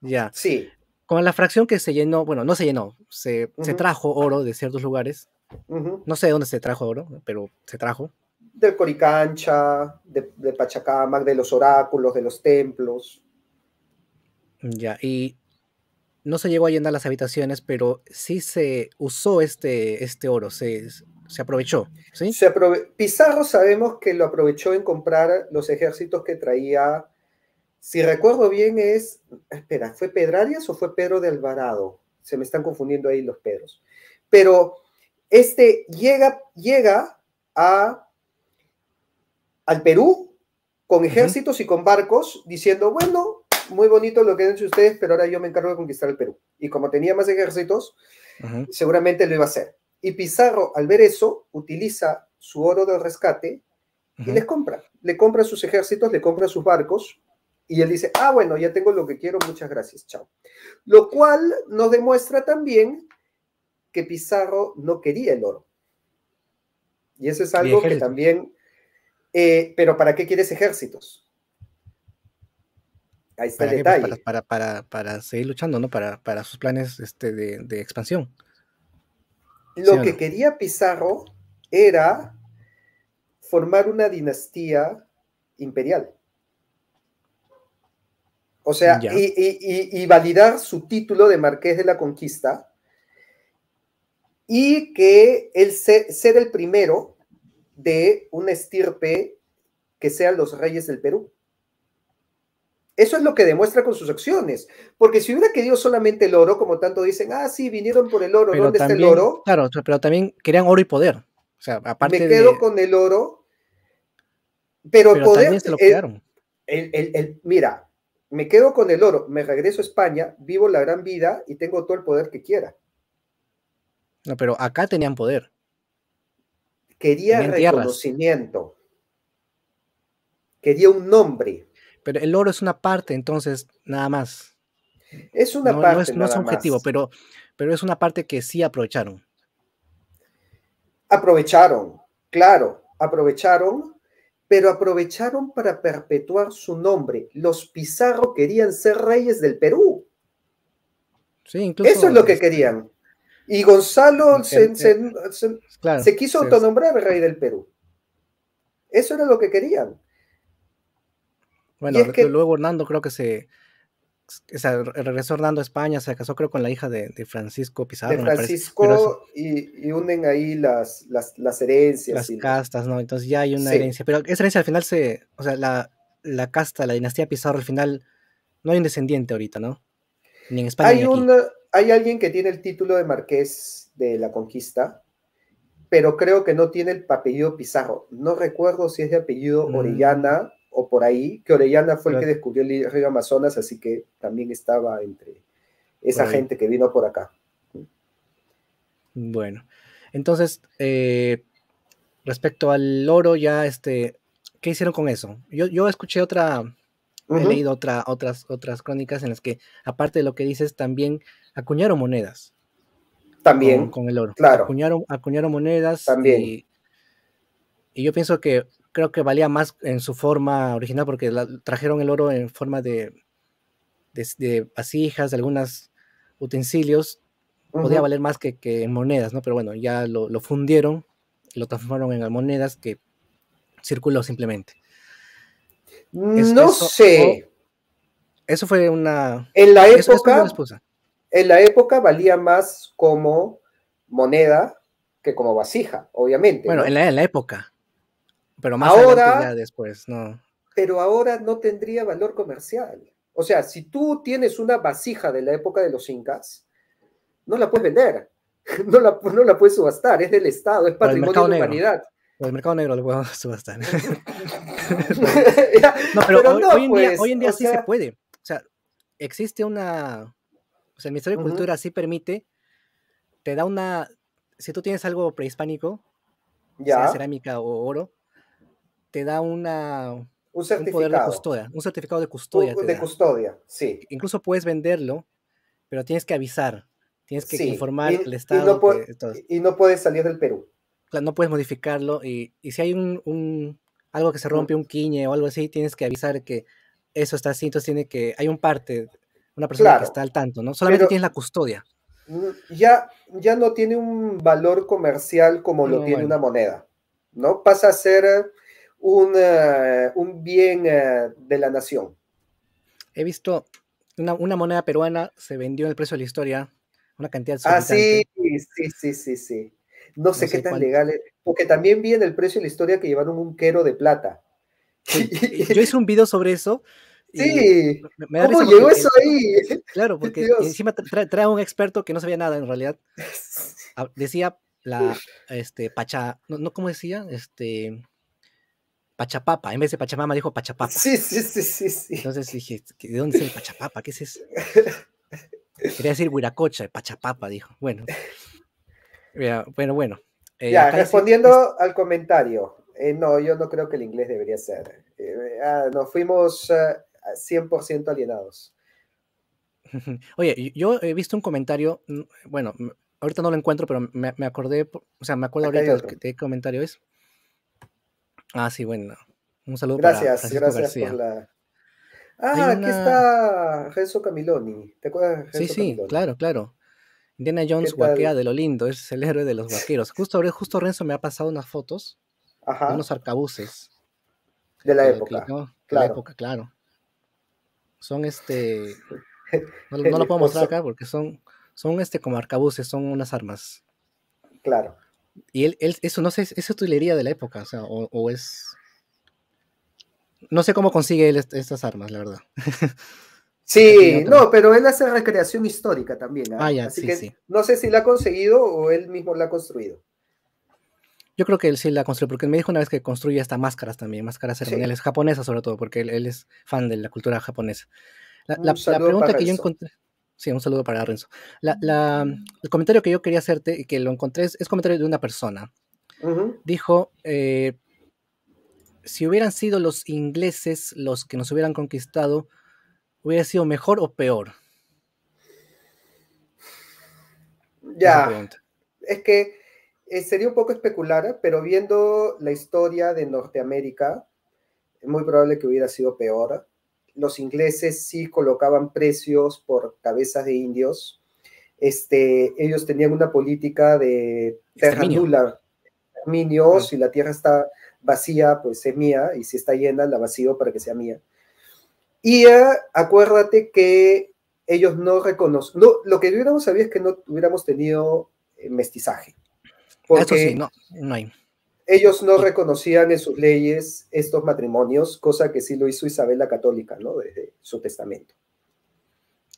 Ya. Sí. Con la fracción que se llenó, bueno, no se llenó, se, trajo oro de ciertos lugares. No sé de dónde se trajo oro, pero se trajo. Del Coricancha, de, de Pachacamac, de los oráculos, de los templos. Ya, y no se llegó a las habitaciones, pero sí se usó este, este oro, se, aprovechó. Pizarro sabemos que lo aprovechó en comprar los ejércitos que traía. Si recuerdo bien, es. Espera, ¿fue Pedrarias o fue Pedro de Alvarado? Se me están confundiendo ahí los Pedros. Pero este llega, llega a, al Perú con ejércitos y con barcos diciendo: bueno, muy bonito lo que han ustedes, pero ahora yo me encargo de conquistar el Perú. Y como tenía más ejércitos, seguramente lo iba a hacer. Y Pizarro, al ver eso, utiliza su oro de rescate y les compra. Le compra sus ejércitos, le compra sus barcos. Y él dice, ah, bueno, ya tengo lo que quiero, muchas gracias, chao. Lo cual nos demuestra también que Pizarro no quería el oro. Y eso es algo que también... Eh, pero ¿para qué quieres ejércitos? Pues, detalle. para, seguir luchando, ¿no? Para, sus planes este, de, expansión. Lo que quería Pizarro era formar una dinastía imperial. O sea, y, validar su título de Marqués de la Conquista y que él ser el primero de una estirpe que sean los reyes del Perú. Eso es lo que demuestra con sus acciones. Porque si hubiera querido solamente el oro, como tanto dicen, ah, sí, vinieron por el oro, ¿dónde está el oro? Claro, pero también querían oro y poder. O sea, aparte Me quedo con el oro, pero, poder, El, mira, me quedo con el oro, me regreso a España, vivo la gran vida y tengo todo el poder que quiera. No, pero acá tenían poder. Quería reconocimiento. Quería un nombre. Pero el oro es una parte, entonces, nada más. Es una parte. No es, no objetivo, pero, pero es una parte que sí aprovecharon. Aprovecharon, claro, aprovecharon, pero aprovecharon para perpetuar su nombre. Los Pizarro querían ser reyes del Perú. Sí, incluso, Eso es lo que este, querían. Y Gonzalo se, se quiso autonombrar rey del Perú. Eso era lo que querían. Bueno, es luego Hernando creo que se, o sea, regresó Hernando a España, se casó creo con la hija de, Francisco Pizarro. De Francisco y, unen ahí las, herencias. Las castas, ¿no? Entonces ya hay una herencia, pero esa herencia al final se, o sea, la, casta, la dinastía Pizarro al final, no hay un descendiente ahorita, ¿no? Ni en España. Hay, ni hay alguien que tiene el título de marqués de la conquista, pero creo que no tiene el apellido Pizarro. No recuerdo si es de apellido mm. orillana por ahí, que Orellana fue el que descubrió el río Amazonas, así que también estaba entre esa gente que vino por acá. Bueno, entonces, eh, respecto al oro, ya este, ¿qué hicieron con eso? Yo, escuché otra, he leído otra, otras, otras crónicas en las que, aparte de lo que dices, también acuñaron monedas. También. Con, el oro. Claro. Acuñaron, acuñaron monedas. También. y yo pienso que creo que valía más en su forma original porque trajeron el oro en forma de, de, vasijas, de algunos utensilios. Podía valer más que, en monedas, ¿no? Pero bueno, ya lo, lo fundieron, lo transformaron en monedas que circuló simplemente. no sé. eso fue una. En la época. en la época valía más como moneda que como vasija, obviamente. Bueno, en la época. Pero más ahora, después, no. Pero ahora no tendría valor comercial. O sea, si tú tienes una vasija de la época de los incas, no la puedes vender, no la, no la puedes subastar, es del Estado, es patrimonio de la humanidad. O el mercado negro lo puedo subastar. no, pero, hoy, en día, pues, sí se puede. O sea, existe una. O sea, el Ministerio de Cultura sí permite. Te da una. Si tú tienes algo prehispánico, ya. sea cerámica o oro, te da una, un, certificado. de custodia, un certificado de custodia. de custodia, sí. Incluso puedes venderlo, pero tienes que avisar, tienes que informar el Estado. Y no, puedes salir del Perú. no puedes modificarlo y, si hay un, algo que se rompe, un quiñe o algo así, tienes que avisar que eso está así, entonces tiene que, hay un parte, una persona que está al tanto, ¿no? Solamente tienes la custodia. Ya, ya no tiene un valor comercial como lo tiene una moneda, ¿no? Pasa a ser eh, un, bien eh, de la nación. He visto una, moneda peruana, se vendió en el precio de la historia, una cantidad de... Ah, sí, sí, sí, sí, sí. No, sé, qué tan es, porque también vi en el precio de la historia que llevaron un quero de plata. yo hice un video sobre eso, Sí. ¿Cómo llegó eso ahí? Claro, porque encima trae, un experto que no sabía nada en realidad. Ah, decía la este Pachá, no, no cómo decía, este Pachapapa, en vez de Pachamama dijo Pachapapa. Sí, sí, sí, sí, Entonces dije, ¿de dónde es el Pachapapa? ¿Qué es eso? Quería decir Huiracocha, Pachapapa, dijo. Bueno, bueno, bueno. Eh, ya, respondiendo al comentario, eh, no, yo no creo que el inglés debería ser. Eh, ah, nos fuimos 100% alienados. Oye, yo he visto un comentario, mm, bueno, ahorita no lo encuentro, pero me, acordé, o sea, me acuerdo ahorita de qué comentario es. Ah, sí, bueno. Un saludo gracias, Gracias, por la. Ah, aquí está Renzo Camiloni. ¿Te acuerdas? Renzo sí, sí, claro, claro. Indiana Jones guaquea de lo lindo, es el héroe de los vaqueros. Justo, justo Renzo me ha pasado unas fotos Ajá. de unos arcabuces. De la época. claro. De la época, claro. Son este. No, lo puedo mostrar acá porque son, son este como arcabuces, son unas armas. Claro. Y él, eso no sé, es tuilería de la época, o sea, o, es. No sé cómo consigue él estas armas, la verdad. Sí, no, pero él hace recreación histórica también. Ah, ah ya, Así que no sé si la ha conseguido o él mismo la ha construido. Yo creo que él sí la construido, porque me dijo una vez que construye hasta máscaras también, máscaras ceremoniales japonesas sobre todo, porque él, es fan de la cultura japonesa. La, pregunta que yo encontré, Sí, un saludo para Renzo. el comentario que yo quería hacerte y que lo encontré es, comentario de una persona. Dijo, eh, si hubieran sido los ingleses los que nos hubieran conquistado, ¿hubiera sido mejor o peor? Ya, es que eh, sería un poco especular, pero viendo la historia de Norteamérica, es muy probable que hubiera sido peor los ingleses sí colocaban precios por cabezas de indios. Este, ellos tenían una política de terra nula, si la tierra está vacía, pues es mía, y si está llena, la vacío para que sea mía. Y acuérdate que ellos no reconocen, lo que hubiéramos sabido es que no hubiéramos tenido eh, mestizaje. Eso sí, no, no hay ellos no reconocían en sus leyes estos matrimonios, cosa que sí lo hizo Isabel la Católica, ¿no? Desde su testamento.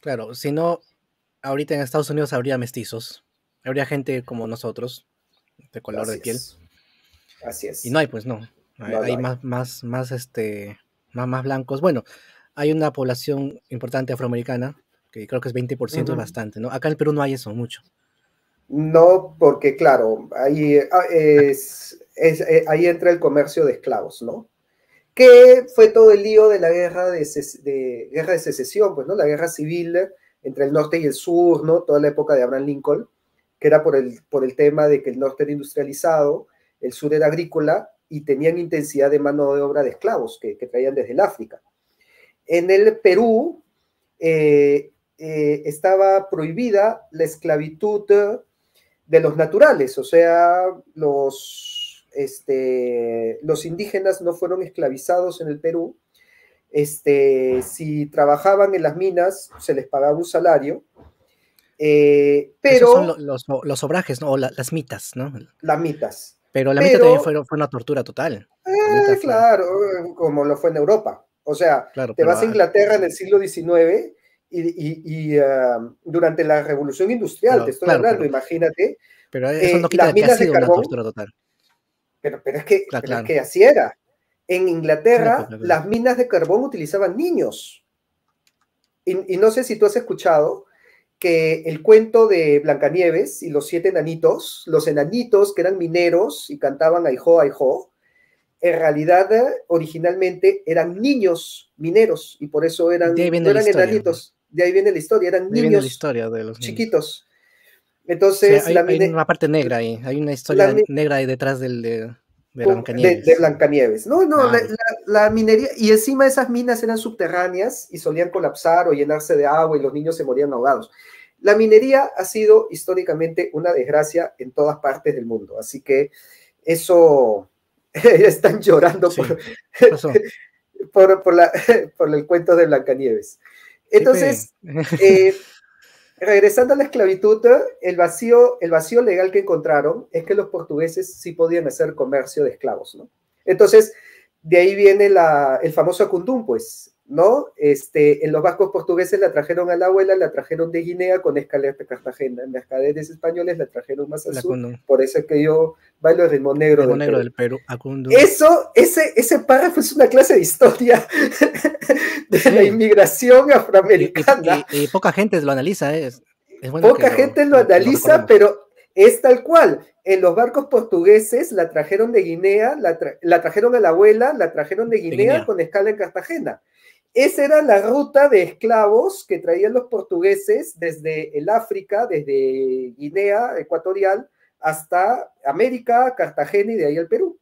Claro, si no, ahorita en Estados Unidos habría mestizos, habría gente como nosotros, de color de piel. Así es. Y no hay, pues no. Hay, Más, más, más, este, más, blancos. Bueno, hay una población importante afroamericana, que creo que es 20%, bastante, ¿no? Acá en el Perú no hay eso mucho. No, porque claro, ahí ah, es, eh, ahí entra el comercio de esclavos, ¿no? Que fue todo el lío de la guerra de, guerra de secesión, pues, ¿no? La guerra civil entre el norte y el sur, ¿no? Toda la época de Abraham Lincoln, que era por el, por el tema de que el norte era industrializado, el sur era agrícola y tenían intensidad de mano de obra de esclavos que, traían desde el África. En el Perú eh, eh, estaba prohibida la esclavitud de los naturales, o sea, los este, los indígenas no fueron esclavizados en el Perú, este, si trabajaban en las minas se les pagaba un salario, eh, pero... los, obrajes, ¿no? O las mitas, ¿no? Las mitas. Pero la mita también fue, una tortura total. Eh, claro, como lo fue en Europa. O sea, te vas a Inglaterra en el siglo XIX y, um, durante la revolución industrial, te estoy hablando, imagínate. Pero eso eh, no quita que ha sido una tortura total. Pero, es, que, así era. En Inglaterra, las minas de carbón utilizaban niños. Y, no sé si tú has escuchado que el cuento de Blancanieves y los siete enanitos, los enanitos que eran mineros y cantaban Aijo, Aijo, en realidad eh, originalmente eran niños mineros y por eso eran, enanitos. De ahí viene la historia, eran niños los chiquitos. Entonces, hay, la una parte negra ahí, hay una historia negra ahí detrás del, de, Blancanieves. No, no, ah. la, minería, y encima esas minas eran subterráneas y solían colapsar o llenarse de agua y los niños se morían ahogados. La minería ha sido históricamente una desgracia en todas partes del mundo, así que eso están llorando por, el cuento de Blancanieves. Entonces, pues. eh, regresando a la esclavitud, el vacío, el vacío legal que encontraron es que los portugueses sí podían hacer comercio de esclavos, ¿no? Entonces, de ahí viene el famoso acundum, pues, ¿no? Este, en los vascos portugueses la trajeron a la abuela, la trajeron de Guinea con escalera de Cartagena, en mercaderes españoles la trajeron más al sur, por eso es que yo bailo del negro, del, Perú. del Eso, ese, ese párrafo es una clase de historia de la inmigración afroamericana. Y, poca gente lo analiza, ¿eh? es, Poca gente lo, analiza, pero es tal cual. En los barcos portugueses la trajeron de Guinea, la, trajeron a la abuela, la trajeron de Guinea, con escala en Cartagena. Esa era la ruta de esclavos que traían los portugueses desde el África, desde Guinea ecuatorial, hasta América, Cartagena y de ahí al Perú.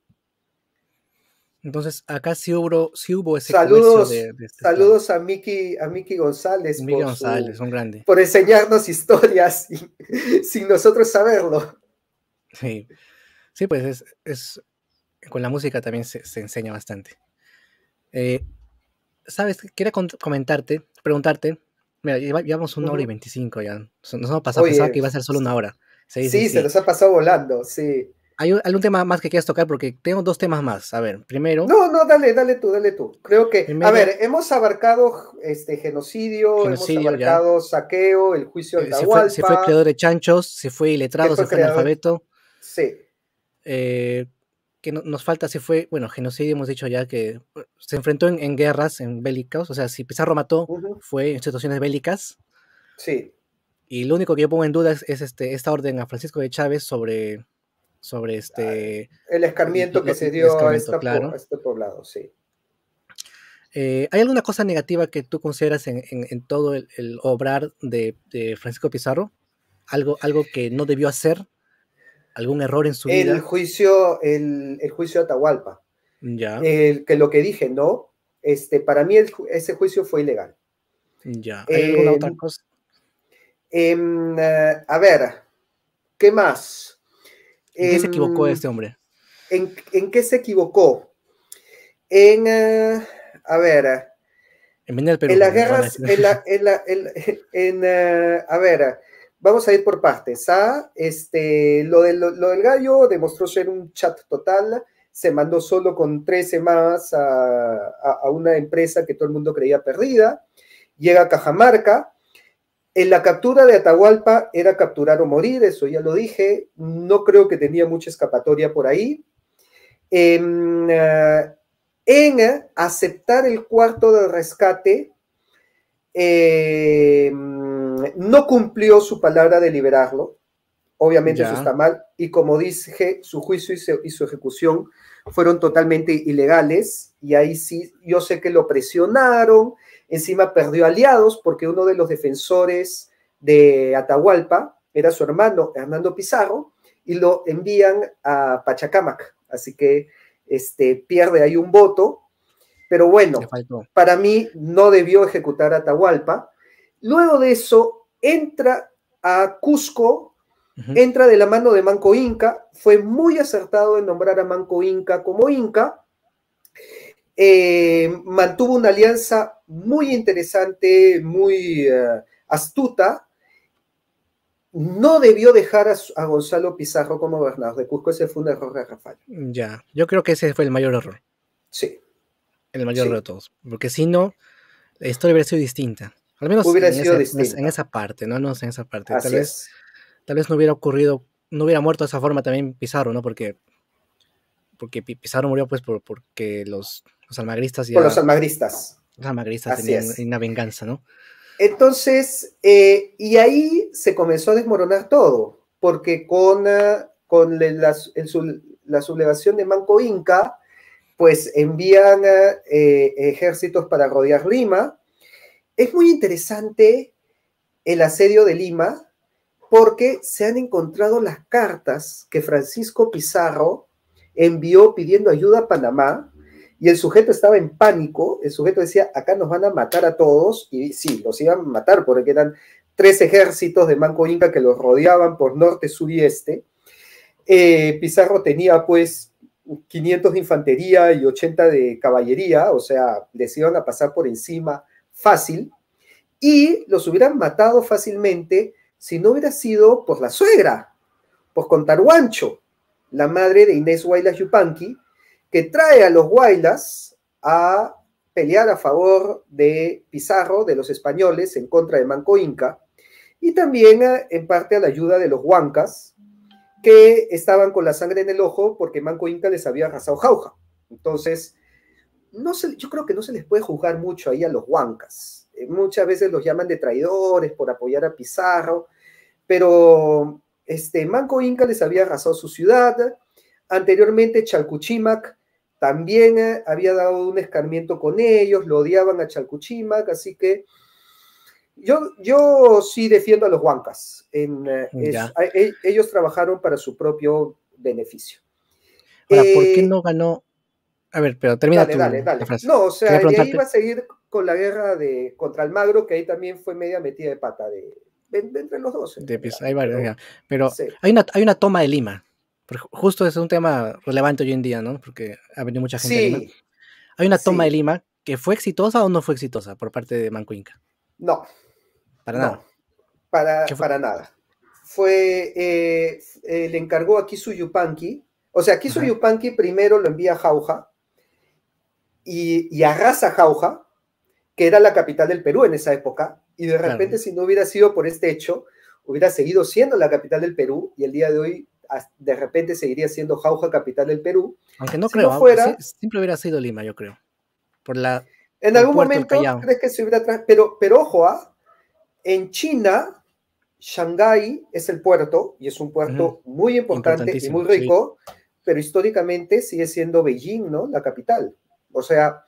Entonces, acá sí hubo, hubo ese saludos, este Saludos a Miki, a Miki González. Miki González, un Por enseñarnos historias sin, nosotros saberlo. Sí, sí pues es, con la música también se, enseña bastante. Eh, Sabes, quería comentarte, preguntarte. Mira, llevamos una hora y veinticinco ya. Nos hemos pasado, pensaba que iba a ser solo una hora. Sí, se nos ha pasado volando, sí. ¿Hay algún tema más que quieras tocar? Porque tengo dos temas más. A ver, primero. No, no, dale, dale tú, dale tú. Creo que, a ver, hemos abarcado este, genocidio, hemos abarcado saqueo, el juicio de la eh, Se fue, se fue creador de chanchos, se fue iletrado, se fue analfabeto. Sí. ¿Qué eh, que nos falta se fue, bueno, genocidio hemos dicho ya que se enfrentó en, guerras, en bélicas, o sea, si Pizarro mató, fue en situaciones bélicas. Sí. Y lo único que yo pongo en duda es, este, esta orden a Francisco de Chávez sobre, sobre ah, este... El escarmiento que se dio a, este poblado, sí. Eh, ¿Hay alguna cosa negativa que tú consideras en, todo el, obrar de, Francisco Pizarro? ¿Algo, ¿Algo que no debió hacer? ¿Algún error en su el vida? Juicio, el, el juicio de Atahualpa. Ya. que lo que dije, ¿no? Este, para mí ese juicio fue ilegal. Ya. ¿Hay alguna otra em, cosa? Em, eh, a ver, ¿qué más? ¿En qué se em, equivocó este hombre? ¿En, qué se equivocó? En, eh, a ver, en, las guerras, en la, en, eh, a ver, vamos a ir por partes. ¿ah? Este, lo, lo, del gallo demostró ser un chat total, se mandó solo con 13 más a una empresa que todo el mundo creía perdida, llega a Cajamarca, en la captura de Atahualpa era capturar o morir, eso ya lo dije, no creo que tenía mucha escapatoria por ahí. Em, eh, en, aceptar el cuarto de rescate, em, no cumplió su palabra de liberarlo, obviamente eso está mal, y como dije, su juicio y su ejecución fueron totalmente ilegales, y ahí sí, yo sé que lo presionaron, Encima perdió aliados porque uno de los defensores de Atahualpa era su hermano Hernando Pizarro y lo envían a Pachacamac. Así que este, pierde ahí un voto. Pero bueno, para mí no debió ejecutar a Atahualpa. Luego de eso, entra a Cusco, entra de la mano de Manco Inca. Fue muy acertado en nombrar a Manco Inca como Inca. Eh, mantuvo una alianza muy interesante, muy eh, astuta. No debió dejar a, Gonzalo Pizarro como gobernador de Cusco. Ese fue un error de Rafael. Ya, yo creo que ese fue el mayor error. Sí. El mayor error de todos. Porque si no, la historia hubiera sido distinta. Al menos hubiera en, sido esa, en esa parte, ¿no? no, en esa parte. tal, vez, tal vez no hubiera ocurrido, no hubiera muerto de esa forma también Pizarro, ¿no? Porque porque Pizarro murió pues por, porque los, los almagristas... por los almagristas. Los almagristas tenían una venganza, ¿no? Entonces, eh, y ahí se comenzó a desmoronar todo, porque con, ah, con la, sublevación de Manco Inca, pues envían ah, eh, ejércitos para rodear Lima. Es muy interesante el asedio de Lima porque se han encontrado las cartas que Francisco Pizarro envió pidiendo ayuda a Panamá y el sujeto estaba en pánico, el sujeto decía, acá nos van a matar a todos, y sí, los iban a matar porque eran tres ejércitos de Manco Inca que los rodeaban por norte, sur y este. Eh, Pizarro tenía pues 500 de infantería y 80 de caballería, o sea, les iban a pasar por encima fácil, y los hubieran matado fácilmente si no hubiera sido por la suegra, por guancho la madre de Inés Huaylas Yupanqui, que trae a los Huaylas a pelear a favor de Pizarro, de los españoles, en contra de Manco Inca, y también eh, en parte a la ayuda de los Huancas, que estaban con la sangre en el ojo porque Manco Inca les había arrasado jauja. Entonces, no se, yo creo que no se les puede juzgar mucho ahí a los Huancas. Eh, muchas veces los llaman de traidores por apoyar a Pizarro, pero este, Manco Inca les había arrasado su ciudad. Anteriormente, Chalcuchimac también eh, había dado un escarmiento con ellos, lo odiaban a Chalcuchimac, así que yo, yo sí defiendo a los huancas. Eh, e, ellos trabajaron para su propio beneficio. Ahora, ¿por qué eh, no ganó? A ver, pero termina dale, dale, No, o sea, iba a seguir con la guerra de contra Almagro, que ahí también fue media metida de pata de, entre los dos. Eh, hay pero, hay, una, toma de Lima. justo es un tema relevante hoy en día, ¿no? Porque ha venido mucha gente. Sí. Hay una toma de Lima que fue exitosa o no fue exitosa por parte de Manco Inca. No. Para nada. Para, para nada. Fue, eh, le encargó a Kisuyupanqui. O sea, Kisu Yupanqui primero lo envía a Jauja y, y arrasa Jauja, que era la capital del Perú en esa época, y de repente, si no hubiera sido por este hecho, hubiera seguido siendo la capital del Perú y el día de hoy de repente seguiría siendo Jauja capital del Perú. Aunque no creo, fuera, siempre hubiera sido Lima, yo creo. Por la En algún momento crees que se hubiera pero pero ojo, ¿ah? en China Shanghái es el puerto y es un puerto muy importante y muy rico, pero históricamente sigue siendo Beijing, ¿no? La capital. O sea,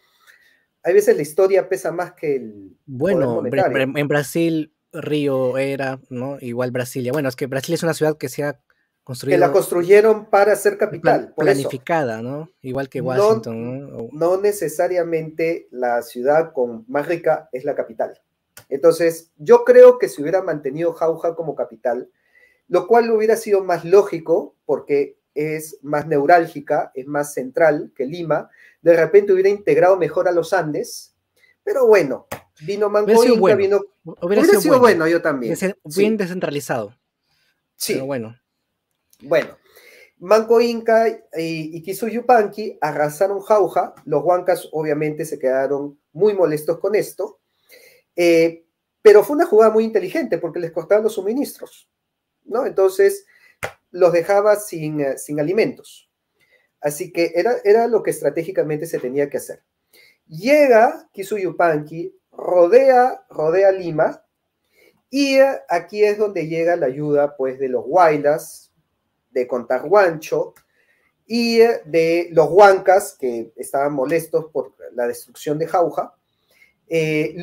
hay veces la historia pesa más que el. Bueno, en Brasil, Río era, ¿no? Igual Brasilia. Bueno, es que Brasil es una ciudad que se ha construido. Que la construyeron para ser capital. planificada, ¿no? Igual que Washington. No, necesariamente la ciudad con, más rica es la capital. Entonces, yo creo que se hubiera mantenido Jauja como capital, lo cual hubiera sido más lógico porque es más neurálgica, es más central que Lima, de repente hubiera integrado mejor a los Andes, pero bueno, vino Manco Inca, vino... Hubiera, sido, bueno. yo también. Bien descentralizado. Sí. Pero bueno. Bueno, Manco Inca y, y arrasaron Jauja, los huancas obviamente se quedaron muy molestos con esto, eh, pero fue una jugada muy inteligente porque les cortaban los suministros, ¿no? Entonces, los dejaba eh, sin, alimentos. Así que era, era lo que estratégicamente se tenía que hacer. Llega Kisuyupanqui, rodea, rodea Lima, y eh, aquí es donde llega la ayuda pues, de los Huaylas, de Contarguancho y eh, de los Huancas, que estaban molestos por la destrucción de Jauja.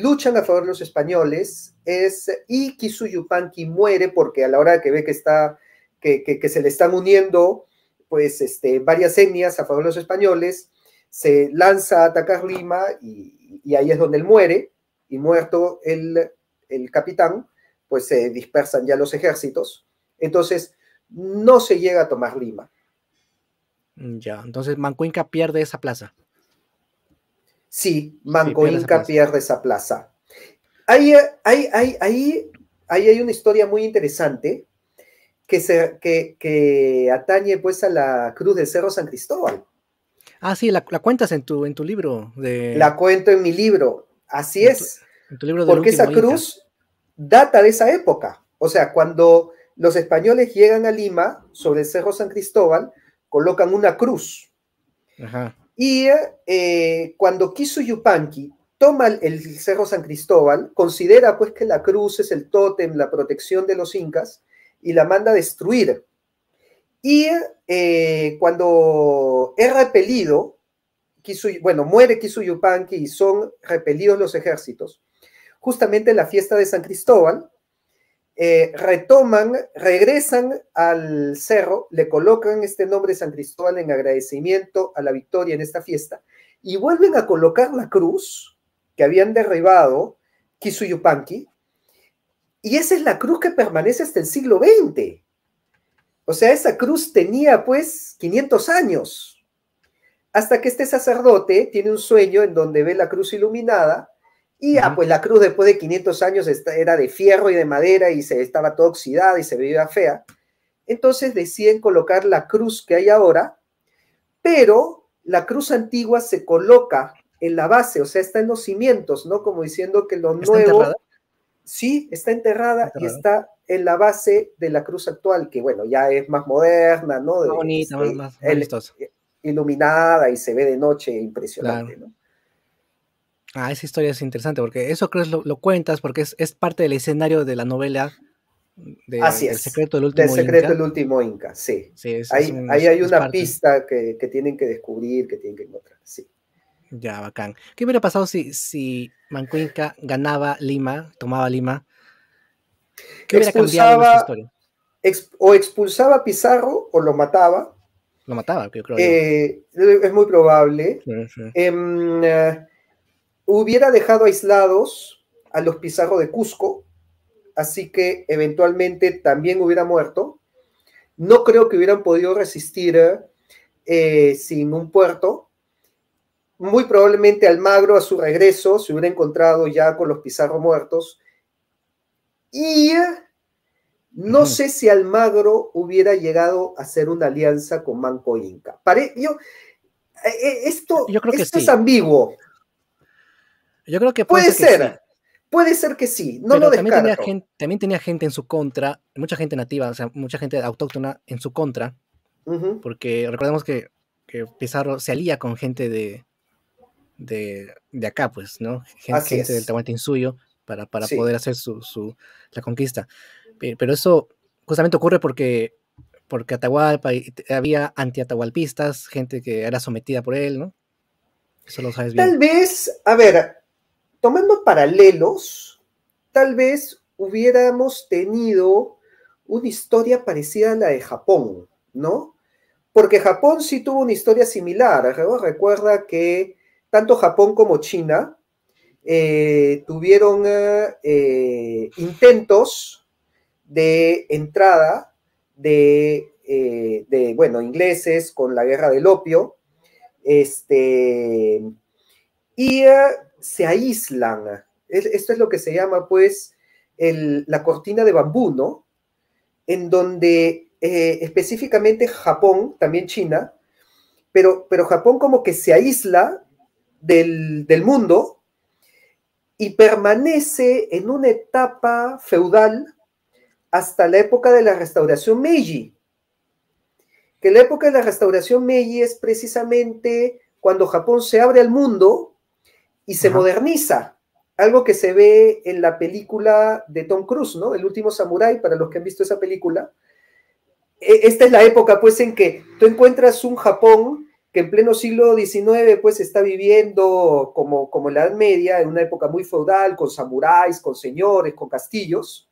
luchan a favor de los españoles es, y Kisuyupanqui muere porque a la hora que ve que está que, se le están uniendo pues este, varias etnias a favor de los españoles, se lanza a atacar Lima y, ahí es donde él muere, y muerto el, capitán, pues se dispersan ya los ejércitos. Entonces, no se llega a tomar Lima. Ya, entonces Inca pierde esa plaza. Sí, Manco Inca pierde, esa plaza. Ahí, ahí, hay una historia muy interesante que, se, que, atañe pues a la cruz del Cerro San Cristóbal. Ah, sí, la, cuentas en tu, en tu libro. De... La cuento en mi libro, así es. En tu libro porque esa cruz data de esa época. O sea, cuando los españoles llegan a Lima, sobre el Cerro San Cristóbal, colocan una cruz. Y eh, cuando Kisu Yupanqui toma el Cerro San Cristóbal, considera pues que la cruz es el tótem, la protección de los incas, y la manda a destruir. Y eh, cuando es repelido, bueno, muere Kisuyupanqui y son repelidos los ejércitos, justamente en la fiesta de San Cristóbal, eh, retoman, regresan al cerro, le colocan este nombre San Cristóbal en agradecimiento a la victoria en esta fiesta y vuelven a colocar la cruz que habían derribado Kisuyupanqui y esa es la cruz que permanece hasta el siglo XX. O sea, esa cruz tenía pues 500 años. Hasta que este sacerdote tiene un sueño en donde ve la cruz iluminada y ah, pues la cruz después de 500 años era de fierro y de madera y se estaba toda oxidada y se veía fea. Entonces deciden colocar la cruz que hay ahora, pero la cruz antigua se coloca en la base, o sea, está en los cimientos, ¿no? Como diciendo que lo nuevo Sí, está enterrada, y está en la base de la cruz actual, que bueno, ya es más moderna, ¿no? De, bonita, este, más, eh, iluminada y se ve de noche, impresionante, ¿no? Ah, esa historia es interesante, porque eso creo lo, cuentas, porque es, parte del escenario de la novela mm, de, El secreto del último Inca. sí. sí ahí, hay una pista que, que tienen que descubrir, que tienen que encontrar, sí. Ya, bacán. ¿Qué hubiera pasado si, si Mancuenca ganaba Lima, tomaba Lima? ¿Qué hubiera cambiado en historia? o expulsaba a Pizarro o lo mataba. Lo mataba, yo creo. Eh, es muy probable. Em, eh, hubiera dejado aislados a los Pizarro de Cusco, así que eventualmente también hubiera muerto. No creo que hubieran podido resistir eh, sin un puerto muy probablemente Almagro a su regreso se hubiera encontrado ya con los Pizarro muertos. Y no sé si Almagro hubiera llegado a hacer una alianza con Manco Inca. Pare yo, eh, eh, esto, yo creo que es ambiguo. Yo creo que puede, ser. Puede ser que sí, no también tenía, gente, también tenía, gente, en su contra, mucha gente nativa, o sea, mucha gente autóctona en su contra, porque recordemos que, que, Pizarro se alía con gente de, de, acá, pues, ¿no? Gente, del Tahuantinsuyo para, para poder hacer su, su, la conquista. Pero eso justamente ocurre porque, porque Atahualpa había anti-atahualpistas, gente que era sometida por él, ¿no? Eso lo sabes bien. Tal vez, a ver, tomando paralelos, tal vez hubiéramos tenido una historia parecida a la de Japón, ¿no? Porque Japón sí tuvo una historia similar. Recuerda que tanto Japón como China eh, tuvieron eh, intentos de entrada eh, de, bueno, ingleses con la guerra del opio, este, y se aíslan. Esto es lo que se llama, pues, la cortina de bambú, ¿no? En donde específicamente Japón, también China, pero, pero Japón como que se aísla del, mundo y permanece en una etapa feudal hasta la época de la restauración Meiji. Que la época de la restauración Meiji es precisamente cuando Japón se abre al mundo y se moderniza. Algo que se ve en la película de Tom Cruise, ¿no? El último samurái, para los que han visto esa película. E, esta es la época, pues, en que tú encuentras un Japón que en pleno siglo XIX pues está viviendo como, como en la Edad Media, en una época muy feudal, con samuráis, con señores, con castillos.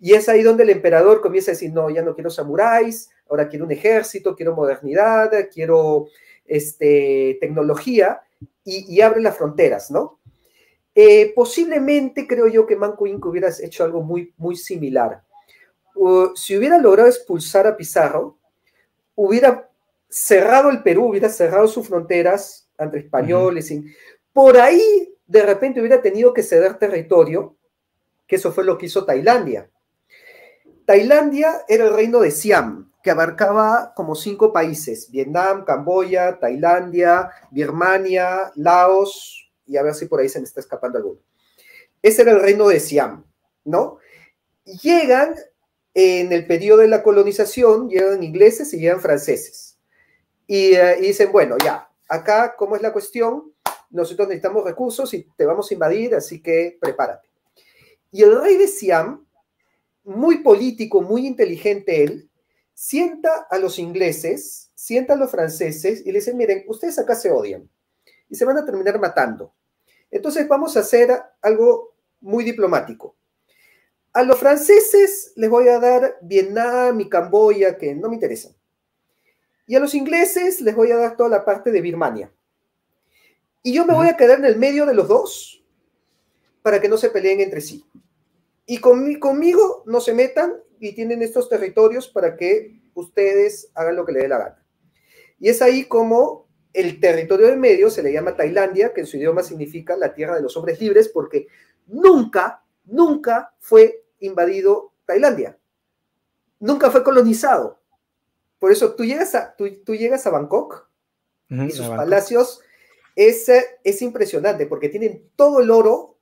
Y es ahí donde el emperador comienza a decir, no, ya no quiero samuráis, ahora quiero un ejército, quiero modernidad, quiero este, tecnología, y, abre las fronteras, ¿no? Eh, posiblemente creo yo que Manco Inca hubiera hecho algo muy, muy similar. Uh, si hubiera logrado expulsar a Pizarro, hubiera cerrado el Perú, hubiera cerrado sus fronteras entre españoles, y por ahí de repente hubiera tenido que ceder territorio, que eso fue lo que hizo Tailandia. Tailandia era el reino de Siam, que abarcaba como cinco países, Vietnam, Camboya, Tailandia, Birmania, Laos, y a ver si por ahí se me está escapando alguno. Ese era el reino de Siam, ¿no? Llegan en el periodo de la colonización, llegan ingleses y llegan franceses eh, y, dicen, bueno, ya, acá, ¿cómo es la cuestión? Nosotros necesitamos recursos y te vamos a invadir, así que prepárate. Y el rey de Siam, muy político, muy inteligente él, sienta a los ingleses, sienta a los franceses y le dice, miren, ustedes acá se odian y se van a terminar matando. Entonces vamos a hacer algo muy diplomático. A los franceses les voy a dar Vietnam y Camboya, que no me interesan. Y a los ingleses les voy a dar toda la parte de Birmania. Y yo me voy a quedar en el medio de los dos para que no se peleen entre sí. Y con, conmigo no se metan y tienen estos territorios para que ustedes hagan lo que les dé la gana. Y es ahí como el territorio del medio se le llama Tailandia, que en su idioma significa la tierra de los hombres libres, porque nunca, nunca fue invadido Tailandia. Nunca fue colonizado. Por eso tú llegas a, tú, llegas a Bangkok y sus palacios es, eh, es impresionante porque tienen todo el oro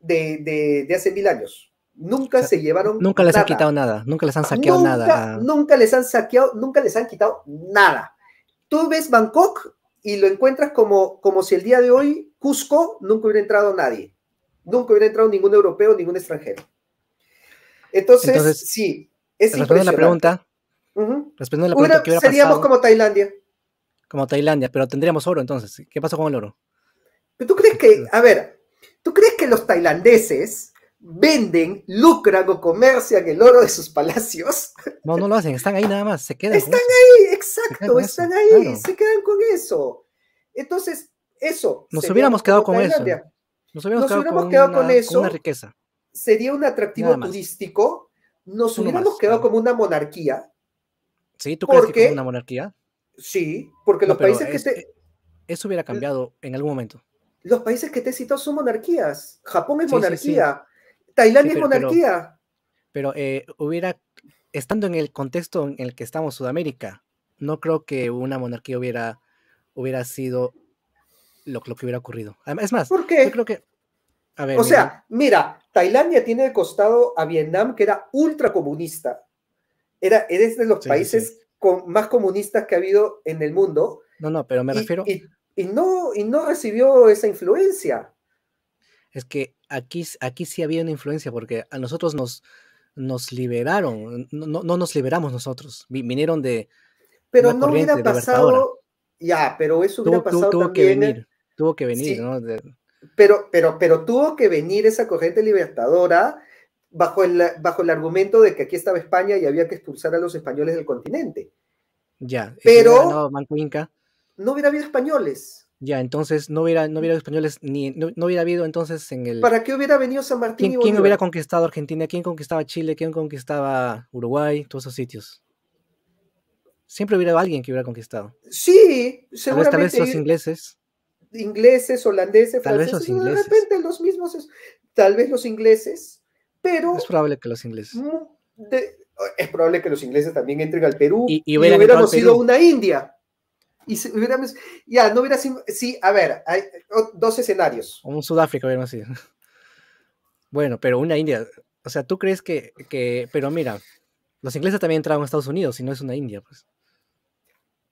de, hace mil años. Nunca se llevaron. Nunca les han quitado nada, nunca les han saqueado nada. Nunca les han saqueado, nunca les han quitado nada. Tú ves Bangkok y lo encuentras como, como si el día de hoy Cusco nunca hubiera entrado nadie. Nunca hubiera entrado ningún europeo, ningún extranjero. Entonces, Entonces sí, es impresionante. la pregunta, la seríamos como Tailandia. Como Tailandia, pero tendríamos oro entonces. ¿Qué pasa con el oro? ¿Pero ¿Tú crees que, a ver, tú crees que los tailandeses venden, lucran o comercian el oro de sus palacios? No, no lo hacen, están ahí nada más, se quedan. Están ahí, exacto, están ahí, se quedan con eso. Entonces, eso. Nos hubiéramos quedado con eso. Nos hubiéramos, quedado con, eso. una riqueza. Sería un atractivo turístico. Nos hubiéramos quedado como una monarquía. ¿Sí? ¿Tú crees que es una monarquía? Sí, porque los países que te... Eso hubiera cambiado en algún momento. Los países que te he citado son monarquías. Japón es monarquía. Tailandia es monarquía. Pero, eh, hubiera, estando en el contexto en el que estamos, Sudamérica, no creo que una monarquía hubiera, hubiera sido lo, que hubiera ocurrido. Es más, ¿Por yo creo que... A ver, o sea, mira, Tailandia tiene de costado a Vietnam, que era ultracomunista eres este de los países más comunistas que ha habido en el mundo. No, no, pero me refiero. Y, no, y no recibió esa influencia. Es que aquí, aquí sí había una influencia, porque a nosotros nos, nos liberaron, no, nos liberamos nosotros, vinieron de. Pero no hubiera pasado. Ya, pero eso hubiera tuvo, pasado. Tuvo que venir, tuvo que venir, ¿no? Pero, pero, pero tuvo que venir esa corriente libertadora bajo el, bajo el argumento de que aquí estaba España y había que expulsar a los españoles del continente. Ya, pero no hubiera habido españoles. Ya, entonces no hubiera, no hubiera españoles ni no, hubiera habido entonces en el. ¿Para qué hubiera venido San Martín? ¿Quién, ¿Quién, hubiera conquistado Argentina? ¿Quién conquistaba Chile? ¿Quién conquistaba Uruguay? Todos esos sitios. Siempre hubiera alguien que hubiera conquistado. Sí, seguramente. los ingleses. Ingleses, holandeses, tal Vez los ingleses. De repente los mismos. Tal vez los ingleses pero... Es probable que los ingleses. es probable que los ingleses también entren al Perú y, hubiéramos sido una India. Y si hubiéramos, ya, no hubiera sido, sí, a ver, hay dos escenarios. Un Sudáfrica hubiéramos sido. Bueno, pero una India, o sea, tú crees que, pero mira, los ingleses también entraron a Estados Unidos y no es una India, pues.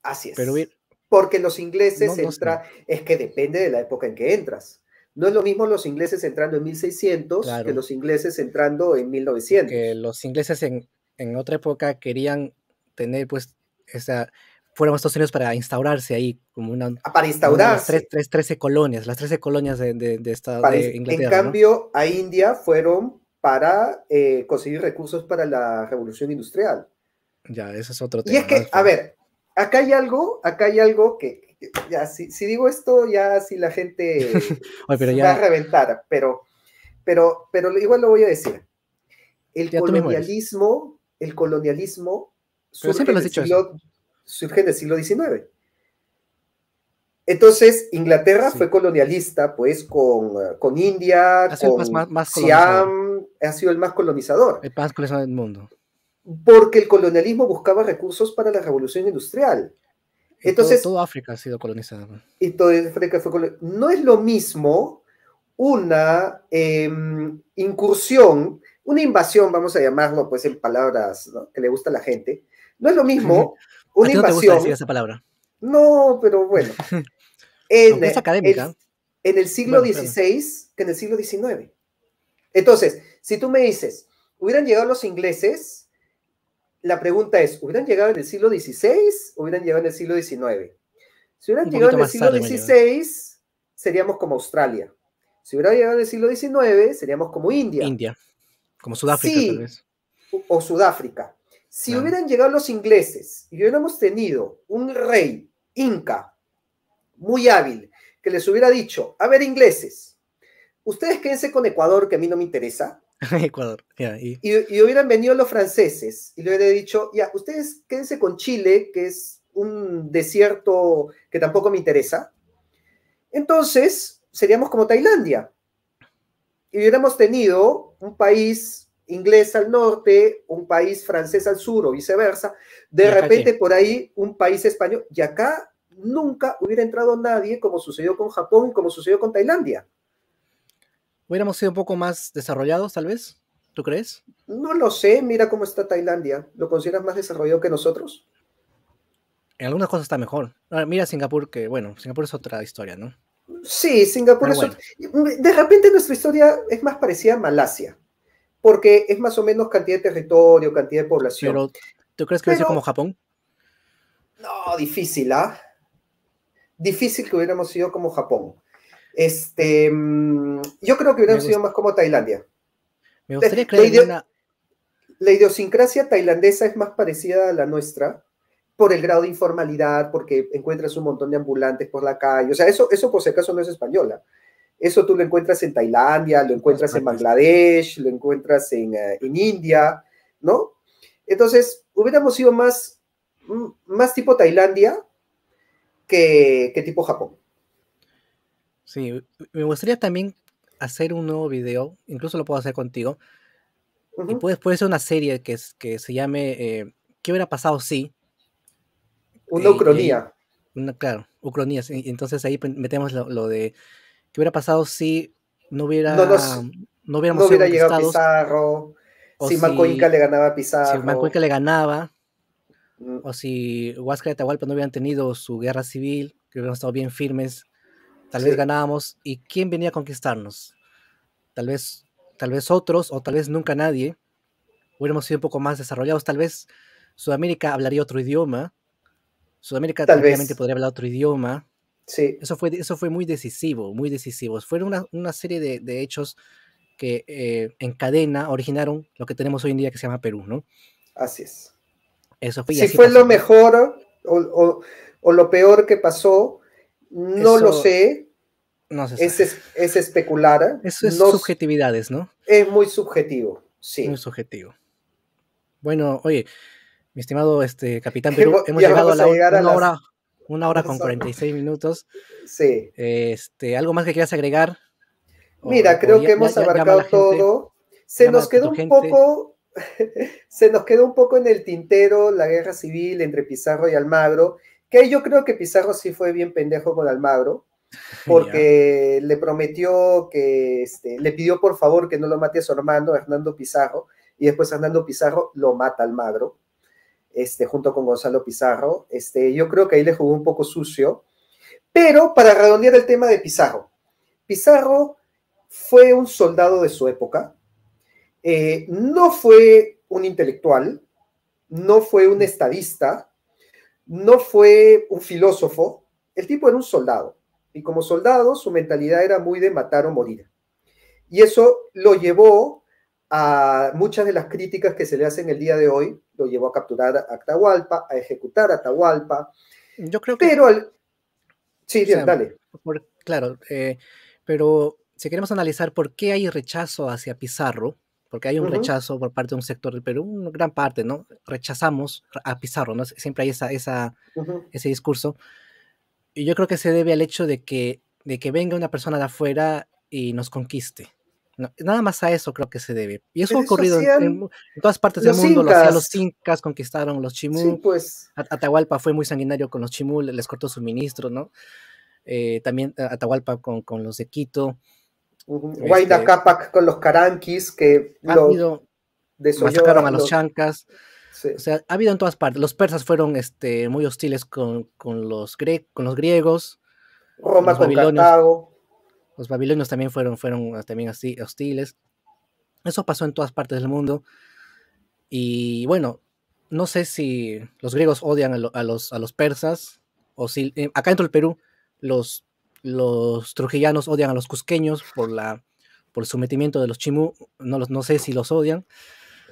Así es. Pero, porque los ingleses entra, es que depende de la época en que entras. No es lo mismo los ingleses entrando en 1600 que los ingleses entrando en 1900. Que los ingleses en, otra época querían tener, pues, esa, fueron a Estados Unidos para instaurarse ahí, como una... Ah, para instaurarse. las 13 colonias, las 13 colonias de, de, de, En cambio, a India fueron para eh, conseguir recursos para la revolución industrial. Ya, eso es otro tema. Y es que, a ver, acá hay algo, acá hay algo que ya, si, digo esto, ya si la gente va a reventar, pero, pero, pero igual lo voy a decir. El colonialismo, el colonialismo surge, en el siglo XIX. Entonces, Inglaterra fue colonialista, pues, con, India, con Siam, ha sido el más colonizador. El más colonizador del mundo. Porque el colonialismo buscaba recursos para la revolución industrial. Entonces, todo, África ha sido colonizada. Y todo África fue No es lo mismo una em, incursión, una invasión, vamos a llamarlo pues en palabras que le gusta a la gente. No es lo mismo una invasión. esa palabra? No, pero bueno. en, es En, el siglo XVI que en el siglo XIX. Entonces, si tú me dices, hubieran llegado los ingleses la pregunta es, ¿hubieran llegado en el siglo XVI o hubieran llegado en el siglo XIX? Si hubieran llegado en el siglo XVI, seríamos como Australia. Si hubiera llegado en el siglo XIX, seríamos como India. India, como Sudáfrica tal vez. O Sudáfrica. Si hubieran llegado los ingleses y hubiéramos tenido un rey inca muy hábil que les hubiera dicho, a ver ingleses, ustedes quédense con Ecuador que a mí no me interesa, Ecuador, y... hubieran venido los franceses y le hubiera dicho, ya, ustedes quédense con Chile, que es un desierto que tampoco me interesa. Entonces, seríamos como Tailandia. Y hubiéramos tenido un país inglés al norte, un país francés al sur o viceversa. De repente, por ahí, un país español. Y acá nunca hubiera entrado nadie como sucedió con Japón y como sucedió con Tailandia hubiéramos sido un poco más desarrollados, tal vez. ¿Tú crees? No lo sé, mira cómo está Tailandia. ¿Lo consideras más desarrollado que nosotros? En algunas cosas está mejor. Ah, mira Singapur, que bueno, Singapur es otra historia, ¿no? Sí, Singapur es otra... Mm, de repente nuestra historia es más parecida a Malasia, porque es más o menos cantidad de territorio, cantidad de población. Pero, ¿tú crees que sido como Japón? No, difícil, ¿ah? Difícil que hubiéramos sido como Japón. Este, mm, yo creo que hubiéramos sido más como Tailandia. la, idiosincrasia tailandesa es más parecida a la nuestra por el grado de informalidad, porque encuentras un montón de ambulantes por la calle. O sea, eso, eso por si acaso no es española. Eso tú lo encuentras en Tailandia, lo encuentras en Bangladesh, lo encuentras eh, en, India, ¿no? Entonces, hubiéramos sido más, mm, más tipo Tailandia que, que tipo Japón. Sí, me gustaría también hacer un nuevo video, incluso lo puedo hacer contigo. Y puedes, puede ser una serie que, que se llame eh, ¿Qué hubiera pasado si? Una eh, ucronía. claro, ucronía. Entonces ahí metemos lo, de ¿Qué hubiera pasado si no hubiera. No, hubiera llegado Pizarro. si, le ganaba a Pizarro. Si Manco le ganaba. Mm. O si Huáscar y Atahualpa no hubieran tenido su guerra civil, que hubieran estado bien firmes Tal vez ganábamos y ¿quién venía a conquistarnos? Tal vez, tal vez otros o tal vez nunca nadie. Hubiéramos sido un poco más desarrollados. Tal vez Sudamérica hablaría otro idioma. Sudamérica tal vez. podría hablar otro idioma. Sí. Eso fue, eso fue muy decisivo, muy decisivo. Fueron una, serie de, hechos que eh, en cadena originaron lo que tenemos hoy en día que se llama Perú, ¿no? Así es. Eso fue. Si fue lo mejor o, lo peor que pasó no lo sé. No es, especular. Eso es subjetividades, ¿no? Es muy subjetivo, sí. Muy subjetivo. Bueno, oye, mi estimado este, Capitán Perú, hemos llegado a la una, hora, una hora con 46 minutos. Sí. Este, ¿Algo más que quieras agregar? Mira, creo que hemos abarcado todo. Se nos quedó un poco, se nos quedó un poco en el tintero la guerra civil entre Pizarro y Almagro que yo creo que Pizarro sí fue bien pendejo con Almagro, porque le prometió que, este, le pidió por favor que no lo mate a su hermano, Hernando Pizarro, y después Hernando Pizarro lo mata Almagro, este, junto con Gonzalo Pizarro. Este, yo creo que ahí le jugó un poco sucio, pero para redondear el tema de Pizarro, Pizarro fue un soldado de su época, eh, no fue un intelectual, no fue un estadista, no fue un filósofo, el tipo era un soldado. Y como soldado, su mentalidad era muy de matar o morir. Y eso lo llevó a muchas de las críticas que se le hacen el día de hoy, lo llevó a capturar a Atahualpa, a ejecutar a Atahualpa. Yo creo que... Sí, dale. claro, eh, pero si queremos analizar por qué hay rechazo hacia Pizarro, porque hay un rechazo por parte de un sector del Perú, una gran parte, ¿no? Rechazamos a Pizarro, ¿no? Siempre hay esa, esa, ese discurso. Y yo creo que se debe al hecho de que, de que venga una persona de afuera y nos conquiste. nada más a eso creo que se debe. Y eso ha ocurrido en, todas partes del mundo. los incas conquistaron los chimú. Sí, pues. Atahualpa fue muy sanguinario con los chimú, les cortó suministro, ¿no? Eh, también eh, Atahualpa con, con los de Quito. Uh con los caranquis que ha lo a los, Chancas. O sea, ha habido en todas partes. Los persas fueron este, muy hostiles con, los, con los griegos. Roma con Cartago. Los babilonios también fueron, fueron ah, también así, hostiles. Eso pasó en todas partes del mundo. Y bueno, no sé si los griegos odian a, los, a los persas, o si eh, acá dentro del Perú los los trujillanos odian a los cusqueños por la por el sometimiento de los chimú, no, los, no sé si los odian.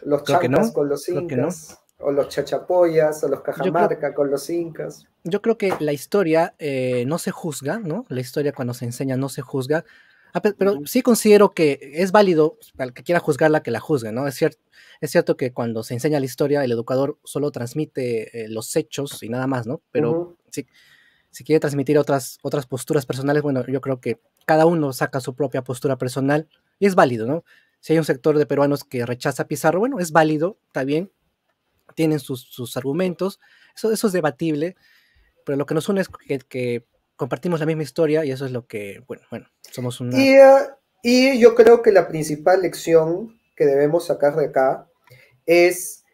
Los con los incas, o los chachapoyas, o los cajamarca con los incas. Yo creo que la historia eh, no se juzga, ¿no? La historia cuando se enseña no se juzga, ah, pero sí considero que es válido para el que quiera juzgarla que la juzgue, ¿no? Es cierto, es cierto que cuando se enseña la historia, el educador solo transmite eh, los hechos y nada más, ¿no? Pero sí si quiere transmitir otras, otras posturas personales, bueno, yo creo que cada uno saca su propia postura personal y es válido, ¿no? Si hay un sector de peruanos que rechaza Pizarro, bueno, es válido, está bien, tienen sus, argumentos, eso, es debatible, pero lo que nos une es que, compartimos la misma historia y eso es lo que, bueno, bueno somos un Y, eh, y yo creo que la principal lección que debemos sacar de acá es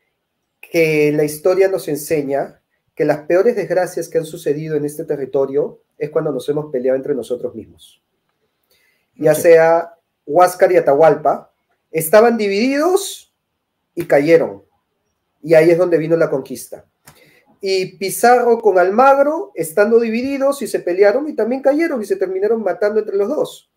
que la historia nos enseña que las peores desgracias que han sucedido en este territorio es cuando nos hemos peleado entre nosotros mismos. Ya sea Huáscar y Atahualpa, estaban divididos y cayeron. Y ahí es donde vino la conquista. Y Pizarro con Almagro, estando divididos y se pelearon y también cayeron y se terminaron matando entre los dos.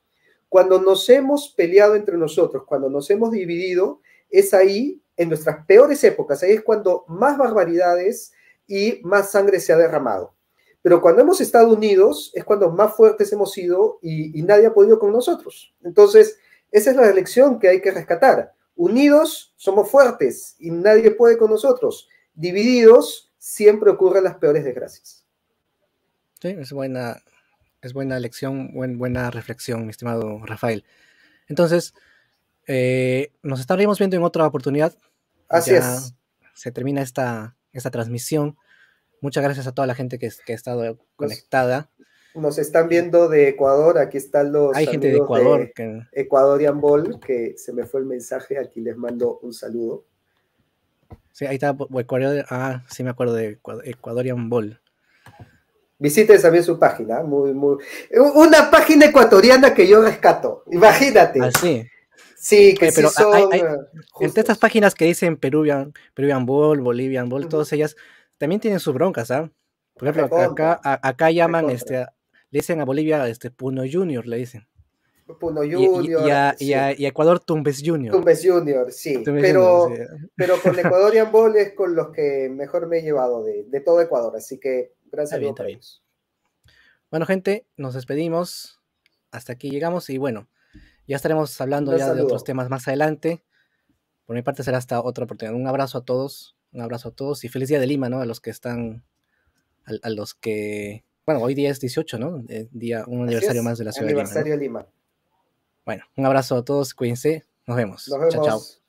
Cuando nos hemos peleado entre nosotros, cuando nos hemos dividido, es ahí, en nuestras peores épocas, ahí es cuando más barbaridades, y más sangre se ha derramado. Pero cuando hemos estado unidos es cuando más fuertes hemos sido y, nadie ha podido con nosotros. Entonces, esa es la lección que hay que rescatar. Unidos somos fuertes y nadie puede con nosotros. Divididos siempre ocurren las peores desgracias. Sí, es buena, es buena lección, buen, buena reflexión, estimado Rafael. Entonces, eh, nos estaremos viendo en otra oportunidad. Así es. Se termina esta, esta transmisión. Muchas gracias a toda la gente que, ha estado conectada. Nos, están viendo de Ecuador, aquí están los... Hay gente de Ecuador. que... Ecuadorian Ball, que se me fue el mensaje, aquí les mando un saludo. Sí, ahí está Ecuador, ah, sí me acuerdo de Ecuadorian Ball. Visiten también su página, muy, muy... Una página ecuatoriana que yo rescato, imagínate. Así. Ah, Sí, que pero ah, son, entre eh, estas páginas que dicen Peruvian, Peruvian Ball, Bolivian Ball, todas ellas también tienen sus broncas, ¿ah? Por ejemplo, acá, llaman, este, le dicen a Bolivia este, Puno Junior, le dicen. Puno Junior. Y, a, Ecuador Tumbes Junior. Tumbes Junior, sí. pero, pero con Ecuadorian Ball es con los que mejor me he llevado de, todo Ecuador, así que gracias a Bueno, gente, nos despedimos. Hasta aquí llegamos y bueno, ya estaremos hablando ya de otros temas más adelante. Por mi parte será hasta otra oportunidad. Un abrazo a todos, un abrazo a todos y feliz día de Lima, ¿no? A los que están, a, los que, bueno, hoy día es 18, ¿no? Eh, día, un aniversario más de la ciudad. de Lima. de Lima. Bueno, un abrazo a todos, cuídense, nos vemos. Nos vemos. Chao, chao.